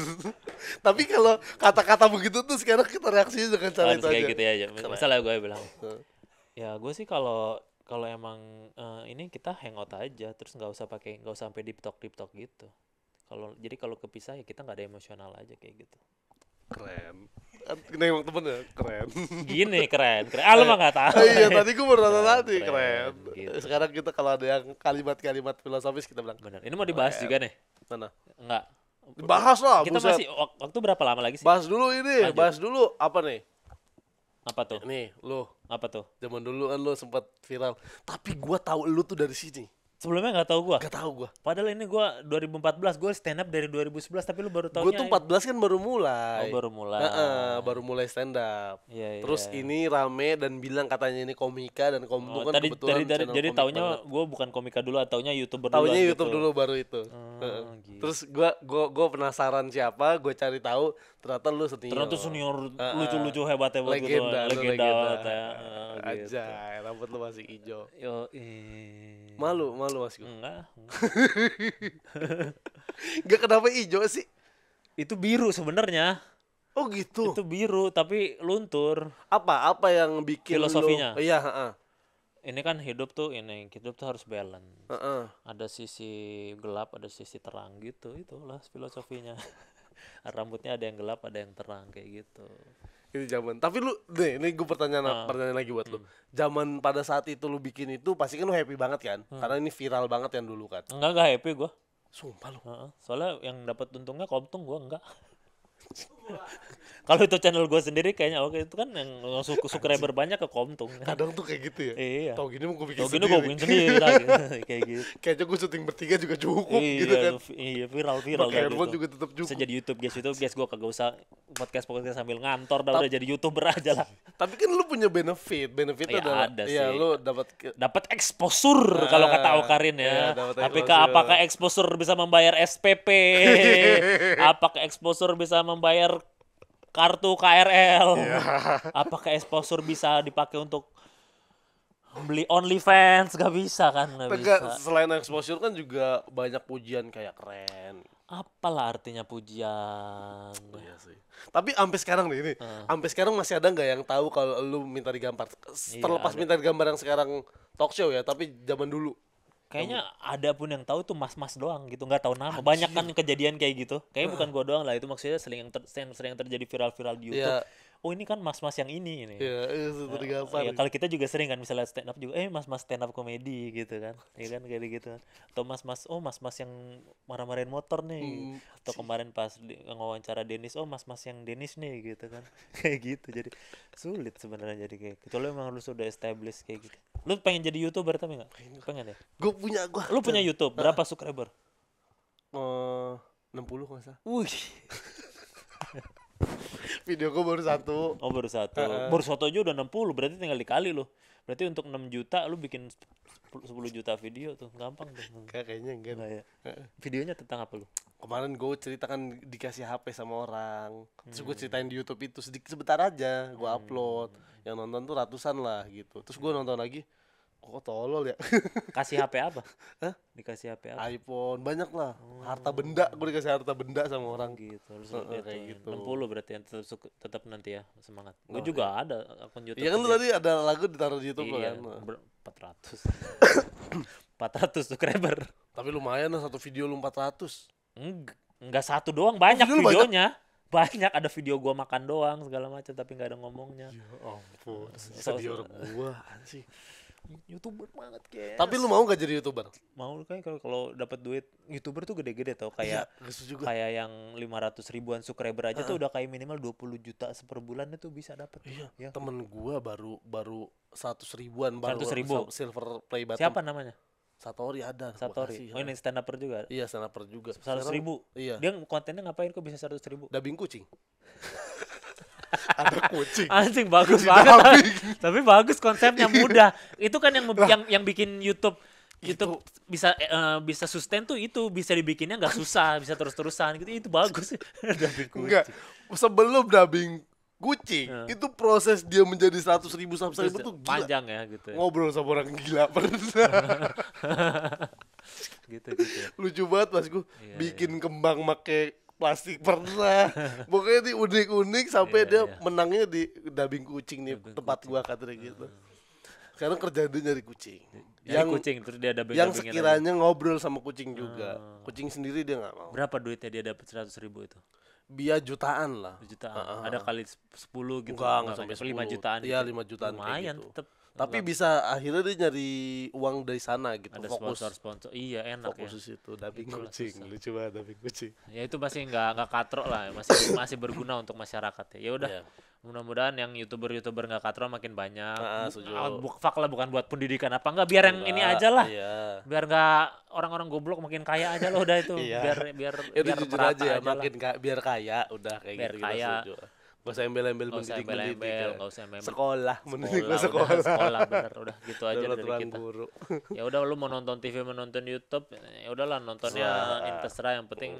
Tapi kalau
kata-kata begitu tuh sekarang kita reaksinya dengan cara Harus oh, itu aja. gitu ya, aja. Misalnya gue bilang,
ya gue sih kalau kalau emang uh, ini kita hangout aja, terus nggak usah pakai nggak usah sampai deep talk deep talk gitu. Kalau jadi kalau kepisah ya kita nggak ada emosional aja kayak gitu. Keren
nembak temen ya keren gini keren keren ah lu mah gak tahu iya tadi gue baru nonton tadi keren, keren. Gitu. sekarang kita kalau ada yang kalimat-kalimat filosofis kita bilang benar ini mau dibahas juga nih mana enggak dibahas lah kita buset. masih waktu berapa lama lagi sih bahas dulu ini Lanjut. bahas dulu apa nih apa tuh nih lu apa tuh zaman dulu kan lu sempat viral tapi gua tahu lu tuh dari sini
Sebelumnya gak tau gue? Gak tau gue Padahal ini gue 2014 Gue stand up dari 2011 Tapi lu baru tau Gue tuh 14
kan baru mulai Oh baru mulai nah, uh, Baru mulai stand up yeah, iya. Terus ini rame Dan bilang katanya ini komika Dan komika oh, kan tadi, kebetulan dari, dari, Jadi taunya
gue bukan komika dulu Taunya youtuber dulu Taunya youtube gitu. dulu
baru itu oh, uh, gitu. Terus gue gua, gua penasaran siapa Gue cari tahu Ternyata lu senior Ternyata senior Lucu-lucu uh, hebat-hebat legenda, gitu Legenda Legenda, legenda. Uh, oh, gitu. Aja Rambut lu masih hijau Yo, eh Iya. Malu, malu Mas gue. Enggak. Enggak kenapa hijau sih?
Itu biru sebenarnya. Oh gitu. Itu biru tapi luntur. Apa apa yang bikin filosofinya? Lu... Iya, heeh. Ini kan hidup tuh ini, hidup tuh harus balance. Uh-uh. Ada sisi gelap, ada sisi terang gitu. Itulah filosofinya.
Rambutnya ada yang gelap, ada yang terang kayak gitu. Jaman zaman tapi lu deh ini gue pertanyaan uh, pertanyaan lagi buat lu hmm. zaman pada saat itu lu bikin itu pasti kan lu happy banget kan hmm. karena ini viral banget yang dulu kan
enggak enggak happy gue sumpah lu uh,
soalnya yang
dapat untungnya
koptung gue enggak
kalau itu channel gue sendiri kayaknya oke itu kan yang langsung subscriber banyak ke Komtung kadang tuh kayak gitu ya iya tau gini mau gue bikin tau gini gue bikin sendiri lah, kayak gitu kayaknya gue syuting bertiga juga cukup iya, gitu kan iya viral viral Pakai gitu. juga tetap cukup bisa jadi YouTube guys YouTube guys gue kagak usah podcast podcast sambil ngantor dah udah jadi youtuber aja lah tapi kan lu punya
benefit benefit ya, iya, adalah ada iya, sih. lu dapat dapat exposure kalau kata ah, Okarin ya, ya tapi apakah
eksposur bisa membayar SPP apakah eksposur bisa membayar kartu KRL. Yeah. Apakah exposure bisa dipakai untuk beli OnlyFans gak bisa kan gak Tengah, bisa. selain
exposure kan juga banyak pujian kayak keren apalah artinya pujian oh, iya sih tapi sampai sekarang nih ini uh. sampai sekarang masih ada nggak yang tahu kalau lu minta digambar terlepas iya, minta digambar yang sekarang talk show ya tapi zaman dulu kayaknya
ada pun yang tahu tuh mas-mas doang gitu nggak tahu nama kebanyakan banyak kan kejadian kayak gitu kayak nah. bukan gua doang lah itu maksudnya sering yang ter sering, sering terjadi viral-viral di YouTube yeah oh ini kan mas-mas yang ini ini. Iya, itu Ya, eh, iya, kalau kita juga sering kan misalnya stand up juga, eh mas-mas stand up komedi gitu kan. ya kan kayak gitu. Kan. Atau mas-mas, oh mas-mas yang marah-marahin motor nih. Hmm. Atau kemarin pas di, ngawancara Denis, oh mas-mas yang Denis nih gitu kan. kayak gitu. Jadi sulit sebenarnya jadi kayak kecuali emang lu sudah establish kayak gitu. Lu pengen jadi YouTuber tapi nggak? Pengen, ya? Gue punya gue. Lu punya YouTube, ah. berapa subscriber? Eh puluh puluh kalau salah. Wih. video gue baru satu oh baru satu uh. baru satu aja udah 60 berarti tinggal dikali loh berarti untuk 6 juta lu bikin 10 juta video tuh gampang
tuh Kayak kayaknya enggak nah, ya. videonya tentang apa lu kemarin gue ceritakan dikasih HP sama orang terus gue hmm. ceritain di YouTube itu sedikit sebentar aja gue hmm. upload yang nonton tuh ratusan lah gitu terus gue nonton lagi Kok oh, tolol ya? Kasih HP apa? Hah? Dikasih HP apa? iPhone, banyak lah. Harta benda, gue dikasih harta benda sama orang. Gitu, harus
uh, kayak gitu. 60 berarti yang tetap, nanti ya, semangat. Gue juga ya. ada akun YouTube. Iya kan lu tadi ada lagu ditaruh di YouTube iya, kan?
empat ratus subscriber. Tapi lumayan lah satu video lu 400. Enggak, enggak satu doang, banyak video
videonya. Banyak banyak ada video gua makan doang segala macam tapi nggak ada ngomongnya. Ya ampun, so, sedih orang gua sih youtuber banget kayak tapi lu mau gak jadi youtuber mau kayak kalau kalau dapat duit youtuber tuh gede-gede tau kayak iya, kayak yang lima ratus ribuan subscriber aja uh -huh. tuh udah
kayak minimal dua puluh juta per bulan itu bisa dapat iya, ya. temen gua baru baru 100 ribuan baru ribu. silver play button siapa namanya Satori ada
Satori kasih, oh ini
ya. stand upper juga iya stand upper juga seratus ribu iya dia
kontennya ngapain kok bisa seratus ribu dabing kucing ada kucing. Anjing ah, bagus kucing banget. Tapi, tapi bagus konsepnya iya. mudah. Itu kan yang yang yang bikin YouTube YouTube itu. bisa uh, bisa sustain tuh itu bisa dibikinnya nggak susah bisa terus terusan gitu itu bagus
dubbing kucing Enggak. sebelum dubbing kucing uh. itu proses dia menjadi seratus ribu sampai seribu tuh gila. panjang ya gitu ya. ngobrol sama orang gila pernah gitu, gitu lucu banget mas gue iya, bikin iya. kembang make plastik pernah pokoknya di unik-unik sampai yeah, dia yeah. menangnya di dubbing kucing nih dubbing tempat kucing. gua katanya gitu hmm. sekarang kerja dia nyari kucing nyari yang kucing terus dia dubbing yang sekiranya lagi. ngobrol sama kucing juga uh. kucing sendiri dia nggak mau berapa duitnya dia dapat seratus ribu itu biaya jutaan lah jutaan uh -huh. ada kali sepuluh gitu enggak, enggak sampai lima jutaan iya gitu. lima jutaan lumayan gitu. tetap tapi bisa akhirnya dia nyari uang dari sana gitu ada fokus sponsor sponsor iya enak ya. fokus ya. itu tapi kucing susah. lucu banget kucing ya itu masih nggak nggak katro lah
masih masih berguna untuk masyarakat ya ya udah yeah. mudah-mudahan yang youtuber youtuber nggak katro makin banyak nah, fak lah bukan buat pendidikan apa enggak biar yang ini iya, aja lah iya. biar nggak orang-orang goblok makin kaya aja loh udah itu iya. biar biar ya, biar jujur aja, ya, makin
ka biar kaya udah kayak biar gitu, Gak usah embel-embel gak usah embel embel gak usah embel sekolah mendidik sekolah, sekolah. Udah, sekolah bener udah gitu aja dari kita guru.
ya udah lu mau nonton TV mau nonton YouTube ya udahlah
nontonnya nah, interest yang penting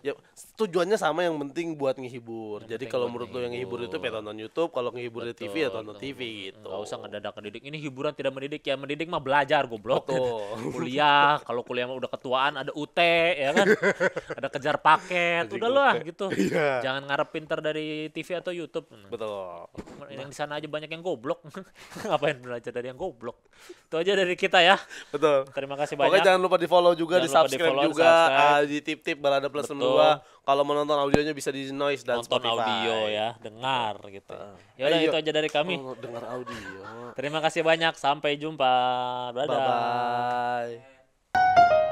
ya tujuannya sama yang penting buat ngehibur. Jadi kalau menurut lo yang ngehibur itu ya tonton YouTube, kalau ngehibur di TV ya tonton TV
gitu. Enggak usah ngedadak didik Ini hiburan tidak mendidik ya mendidik mah belajar goblok. kuliah, kalau kuliah mah udah ketuaan ada UT ya kan. ada kejar paket, udah lah gitu. Iya. Jangan ngarep pinter dari TV atau YouTube. Hmm. Betul. Yang di sana aja banyak yang goblok. Ngapain belajar dari yang goblok? Itu aja dari kita ya. Betul. Terima kasih banyak. Oke, jangan lupa di-follow juga, di-subscribe juga, di, juga, ah,
di tip-tip balada plus Betul kedua oh. kalau mau nonton audionya bisa di noise dan nonton Spotify. audio ya dengar gitu ya udah itu aja dari kami oh, dengar
audio terima kasih banyak sampai jumpa dadah bye, -bye.